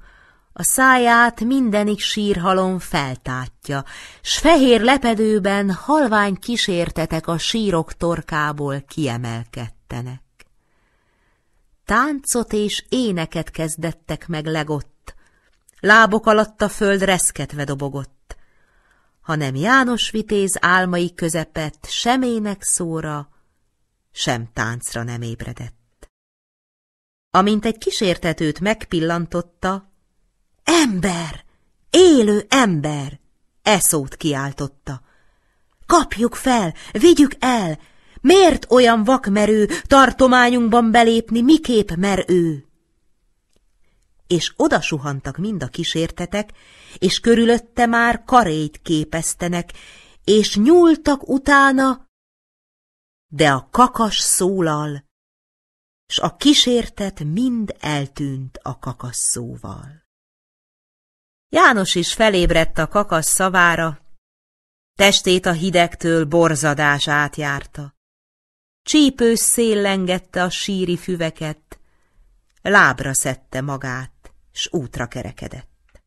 a száját mindenik sírhalom feltátja, s fehér lepedőben halvány kísértetek a sírok torkából kiemelkedt tettenek. Táncot és éneket kezdettek meg legott, lábok alatt a föld reszketve dobogott, hanem János vitéz álmai közepett sem ének szóra, sem táncra nem ébredett. Amint egy kísértetőt megpillantotta, ember, élő ember, e szót kiáltotta. Kapjuk fel, vigyük el, Miért olyan vakmerő tartományunkban belépni, miképp mer ő? És odasuhantak mind a kísértetek, és körülötte már karét képeztenek, és nyúltak utána, de a kakas szólal, s a kísértet mind eltűnt a kakas szóval. János is felébredt a kakas szavára, testét a hidegtől borzadás átjárta csípős szél lengette a síri füveket, lábra szedte magát, s útra kerekedett.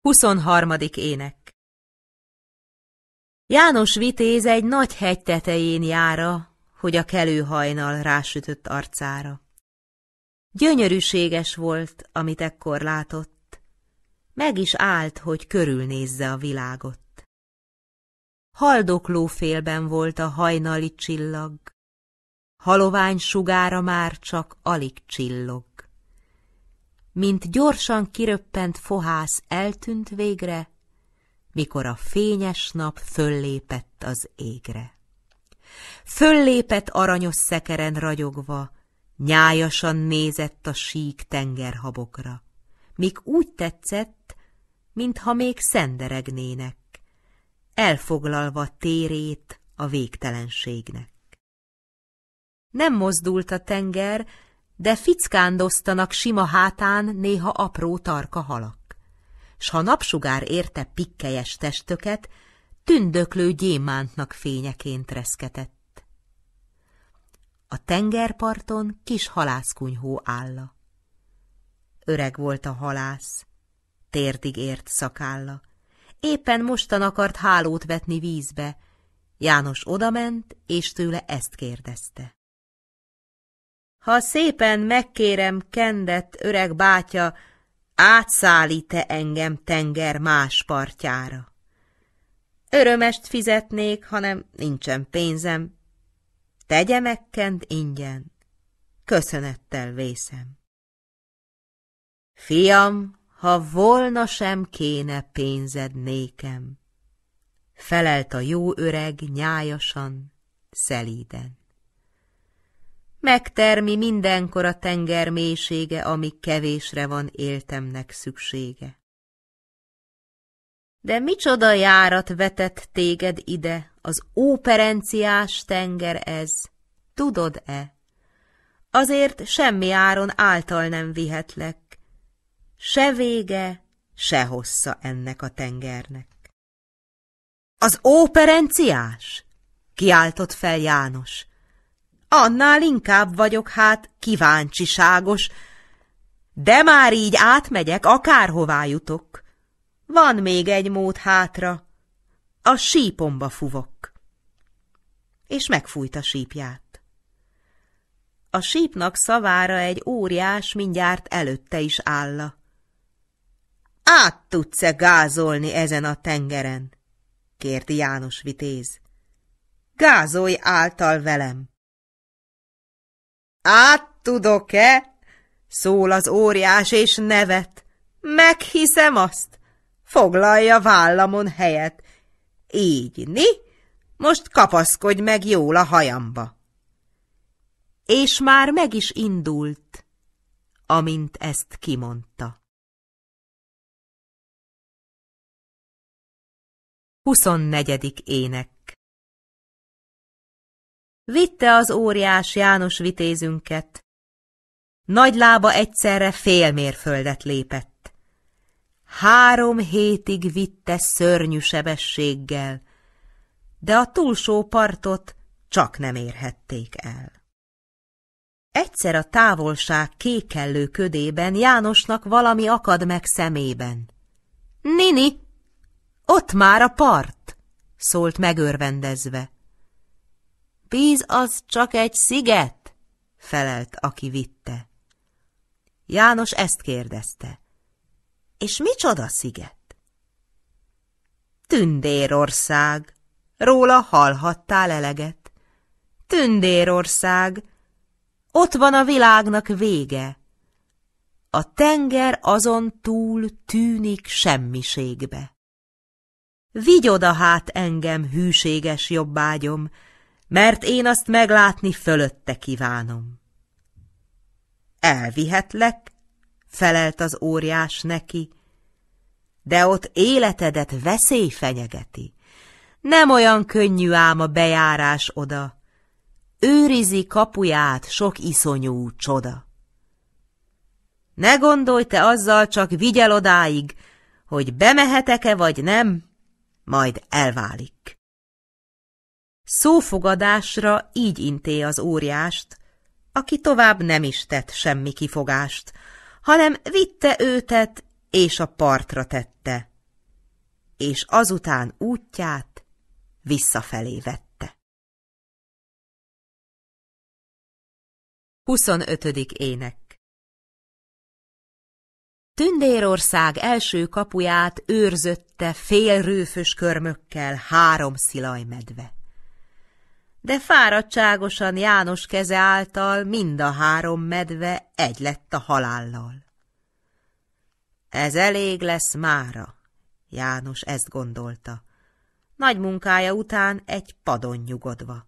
23. ének János vitéz egy nagy hegy tetején jára, hogy a kelő hajnal rásütött arcára. Gyönyörűséges volt, amit ekkor látott, meg is állt, hogy körülnézze a világot haldokló félben volt a hajnali csillag. Halovány sugára már csak alig csillog. Mint gyorsan kiröppent fohász eltűnt végre, mikor a fényes nap föllépett az égre. Föllépett aranyos szekeren ragyogva, nyájasan nézett a sík tengerhabokra, míg úgy tetszett, mintha még szenderegnének elfoglalva térét a végtelenségnek. Nem mozdult a tenger, de fickándoztanak sima hátán néha apró tarka halak. S ha napsugár érte pikkelyes testöket, tündöklő gyémántnak fényeként reszketett. A tengerparton kis halászkunyhó álla. Öreg volt a halász, térdig ért szakálla, éppen mostan akart hálót vetni vízbe. János odament, és tőle ezt kérdezte. Ha szépen megkérem kendett öreg bátya, átszállíte engem tenger más partjára? Örömest fizetnék, hanem nincsen pénzem. Tegye meg kend, ingyen, köszönettel vészem. Fiam, ha volna sem kéne pénzed nékem. Felelt a jó öreg nyájasan, szelíden. Megtermi mindenkor a tenger mélysége, ami kevésre van éltemnek szüksége. De micsoda járat vetett téged ide, az óperenciás tenger ez, tudod-e? Azért semmi áron által nem vihetlek, Se vége, se hossza ennek a tengernek. Az óperenciás? kiáltott fel János. Annál inkább vagyok hát kíváncsiságos, de már így átmegyek, akárhová jutok. Van még egy mód hátra. A sípomba fuvok. És megfújt a sípját. A sípnak szavára egy óriás mindjárt előtte is álla. Át tudsz-e gázolni ezen a tengeren? kérti János vitéz. Gázolj által velem! Át tudok-e? szól az óriás és nevet. Meghiszem azt, foglalja vállamon helyet. Így, ni? Most kapaszkodj meg jól a hajamba. És már meg is indult, amint ezt kimondta. 24. ének Vitte az óriás János vitézünket. Nagy lába egyszerre fél mérföldet lépett. Három hétig vitte szörnyű sebességgel, de a túlsó partot csak nem érhették el. Egyszer a távolság kékellő ködében Jánosnak valami akad meg szemében. Nini! Ott már a part! szólt megörvendezve. Víz az csak egy sziget, felelt, aki vitte. János ezt kérdezte. És micsoda sziget? Tündérország, róla hallhattál eleget. Tündérország, ott van a világnak vége. A tenger azon túl tűnik semmiségbe. Vigy oda hát engem, hűséges jobbágyom, mert én azt meglátni fölötte kívánom. Elvihetlek, felelt az óriás neki, de ott életedet veszély fenyegeti. Nem olyan könnyű ám a bejárás oda, őrizi kapuját sok iszonyú csoda. Ne gondolj te azzal, csak vigyel odáig, hogy bemehetek-e vagy nem, majd elválik. Szófogadásra így inté az óriást, aki tovább nem is tett semmi kifogást, hanem vitte őtet és a partra tette, és azután útját visszafelé vette. 25. ének Tündérország első kapuját őrzötte félrőfös körmökkel három szilajmedve. De fáradtságosan János keze által mind a három medve egy lett a halállal. Ez elég lesz mára, János ezt gondolta, nagy munkája után egy padon nyugodva.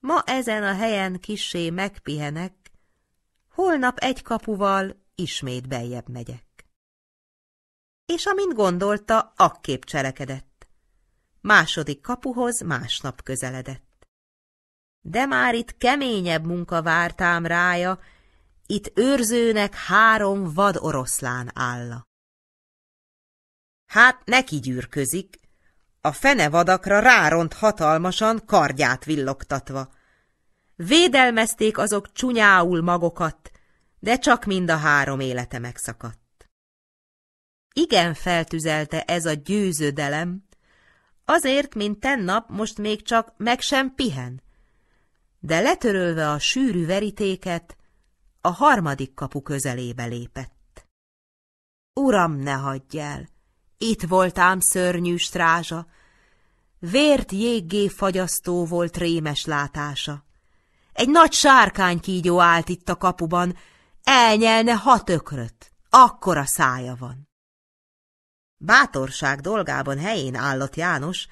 Ma ezen a helyen kissé megpihenek, holnap egy kapuval ismét beljebb megyek. És amint gondolta, akkép cselekedett. Második kapuhoz másnap közeledett. De már itt keményebb munka vártám rája, itt őrzőnek három vad oroszlán álla. Hát neki gyűrközik, a fenevadakra ráront hatalmasan, kardját villogtatva. Védelmezték azok csúnyául magokat, de csak mind a három élete megszakadt. Igen feltüzelte ez a győződelem, azért, mint tennap most még csak meg sem pihen, de letörölve a sűrű verítéket, a harmadik kapu közelébe lépett. Uram, ne hagyj el! Itt voltám szörnyű strázsa, vért jéggé fagyasztó volt rémes látása. Egy nagy sárkány kígyó állt itt a kapuban, elnyelne hat ökröt, akkora szája van. Bátorság dolgában helyén állott János,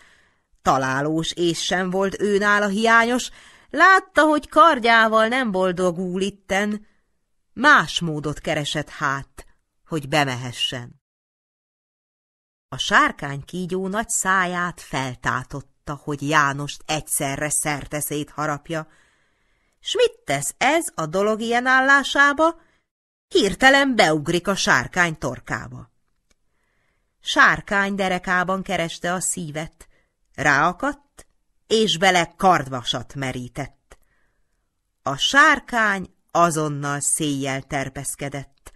találós és sem volt őnál a hiányos, látta, hogy kardjával nem boldogul itten, más módot keresett hát, hogy bemehessen. A sárkány kígyó nagy száját feltátotta, hogy Jánost egyszerre szerteszét harapja, s mit tesz ez a dolog ilyen állásába? Hirtelen beugrik a sárkány torkába. Sárkány derekában kereste a szívet, ráakadt, és bele kardvasat merített. A sárkány azonnal széjjel terpeszkedett,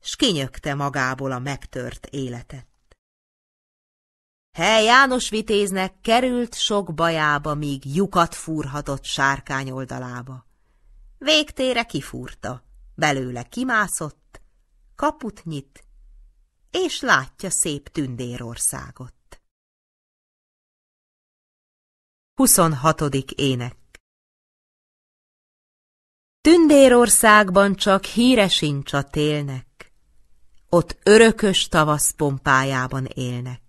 s kinyögte magából a megtört életet. Hely János vitéznek került sok bajába, míg lyukat fúrhatott sárkány oldalába. Végtére kifúrta belőle kimászott, kaput nyit, és látja szép tündérországot. 26. ének Tündérországban csak híre sincs a télnek, ott örökös tavasz pompájában élnek.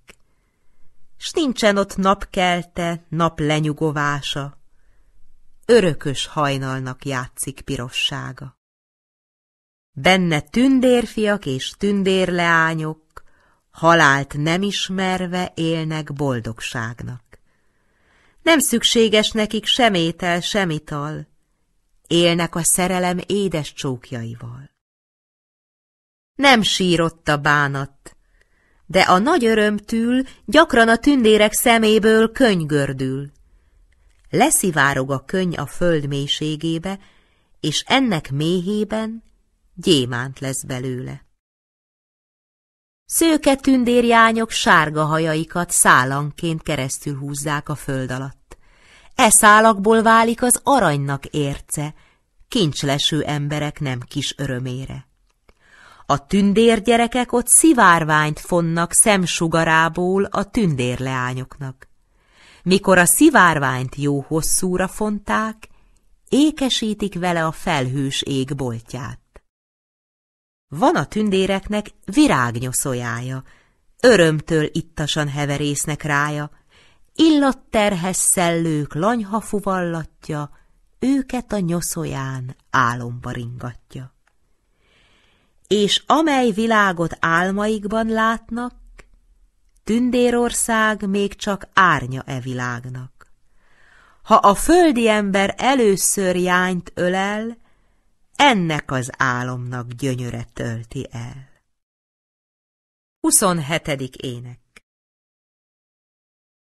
S nincsen ott napkelte, nap lenyugovása, örökös hajnalnak játszik pirossága. Benne tündérfiak és tündérleányok, halált nem ismerve élnek boldogságnak. Nem szükséges nekik sem étel, sem ital, élnek a szerelem édes csókjaival. Nem sírott a bánat, de a nagy örömtül gyakran a tündérek szeméből könygördül. Leszivárog a könny a föld mélységébe, és ennek méhében gyémánt lesz belőle. Szőke tündérjányok sárga hajaikat szálanként keresztül húzzák a föld alatt. E szálakból válik az aranynak érce, kincsleső emberek nem kis örömére. A tündérgyerekek ott szivárványt fonnak szemsugarából a tündérleányoknak. Mikor a szivárványt jó hosszúra fonták, ékesítik vele a felhős égboltját. Van a tündéreknek virágnyoszójája, örömtől ittasan heverésznek rája, illatterhes szellők lanyha fuvallatja, őket a nyoszóján álomba ringatja. És amely világot álmaikban látnak, tündérország még csak árnya e világnak. Ha a földi ember először jányt ölel, ennek az álomnak gyönyöre tölti el. 27. ének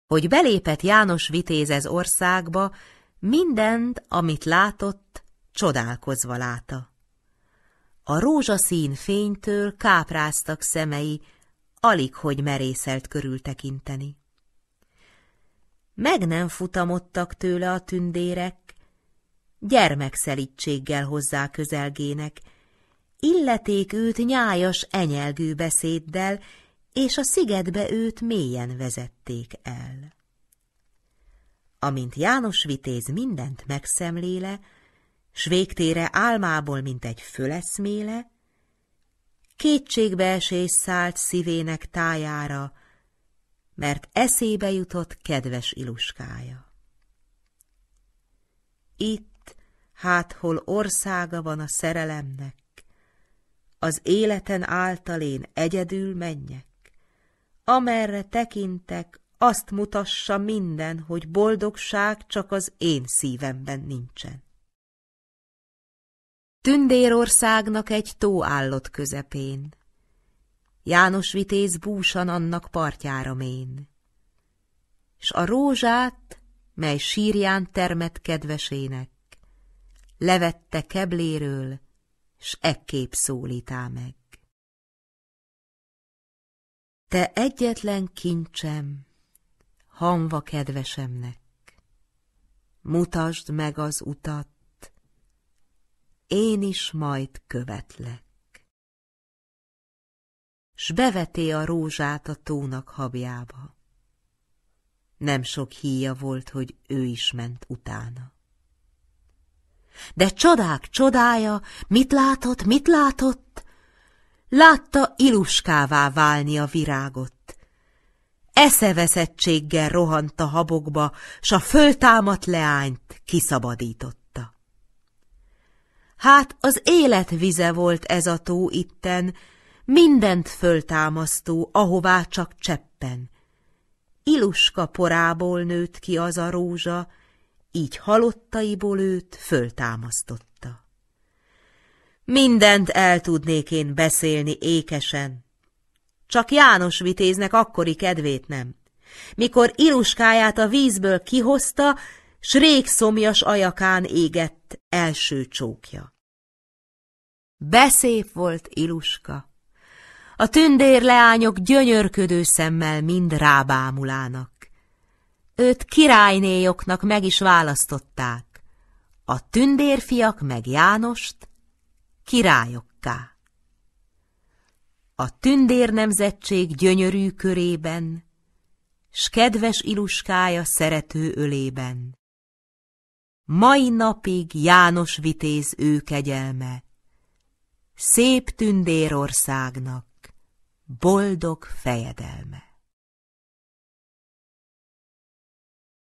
Hogy belépett János Vitéz ez országba, mindent, amit látott, csodálkozva láta. A rózsaszín fénytől kápráztak szemei, alig hogy merészelt körültekinteni. Meg nem futamodtak tőle a tündérek, gyermekszelítséggel hozzá közelgének, illeték őt nyájas enyelgő beszéddel, és a szigetbe őt mélyen vezették el. Amint János Vitéz mindent megszemléle, s végtére álmából, mint egy föleszméle, kétségbeesés szállt szívének tájára, mert eszébe jutott kedves iluskája. Itt hát hol országa van a szerelemnek, az életen által én egyedül menjek. Amerre tekintek, azt mutassa minden, hogy boldogság csak az én szívemben nincsen. Tündérországnak egy tó állott közepén. János vitéz búsan annak partjára mén. S a rózsát, mely sírján termet kedvesének, levette kebléről, s ekkép szólítá meg. Te egyetlen kincsem, hamva kedvesemnek, mutasd meg az utat, én is majd követlek. S beveté a rózsát a tónak habjába. Nem sok híja volt, hogy ő is ment utána de csodák csodája, mit látott, mit látott? Látta iluskává válni a virágot. Eszeveszettséggel rohant a habokba, s a föltámat leányt kiszabadította. Hát az élet vize volt ez a tó itten, mindent föltámasztó, ahová csak cseppen. Iluska porából nőtt ki az a rózsa, így halottaiból őt föltámasztotta. Mindent el tudnék én beszélni ékesen, csak János vitéznek akkori kedvét nem, mikor iluskáját a vízből kihozta, s régszomjas ajakán égett első csókja. Beszép volt Iluska. A tündérleányok gyönyörködő szemmel mind rábámulának. Őt királynéjoknak meg is választották, a tündérfiak meg Jánost királyokká. A tündér nemzetség gyönyörű körében, s kedves iluskája szerető ölében. Mai napig János vitéz ő kegyelme, szép tündérországnak boldog fejedelme.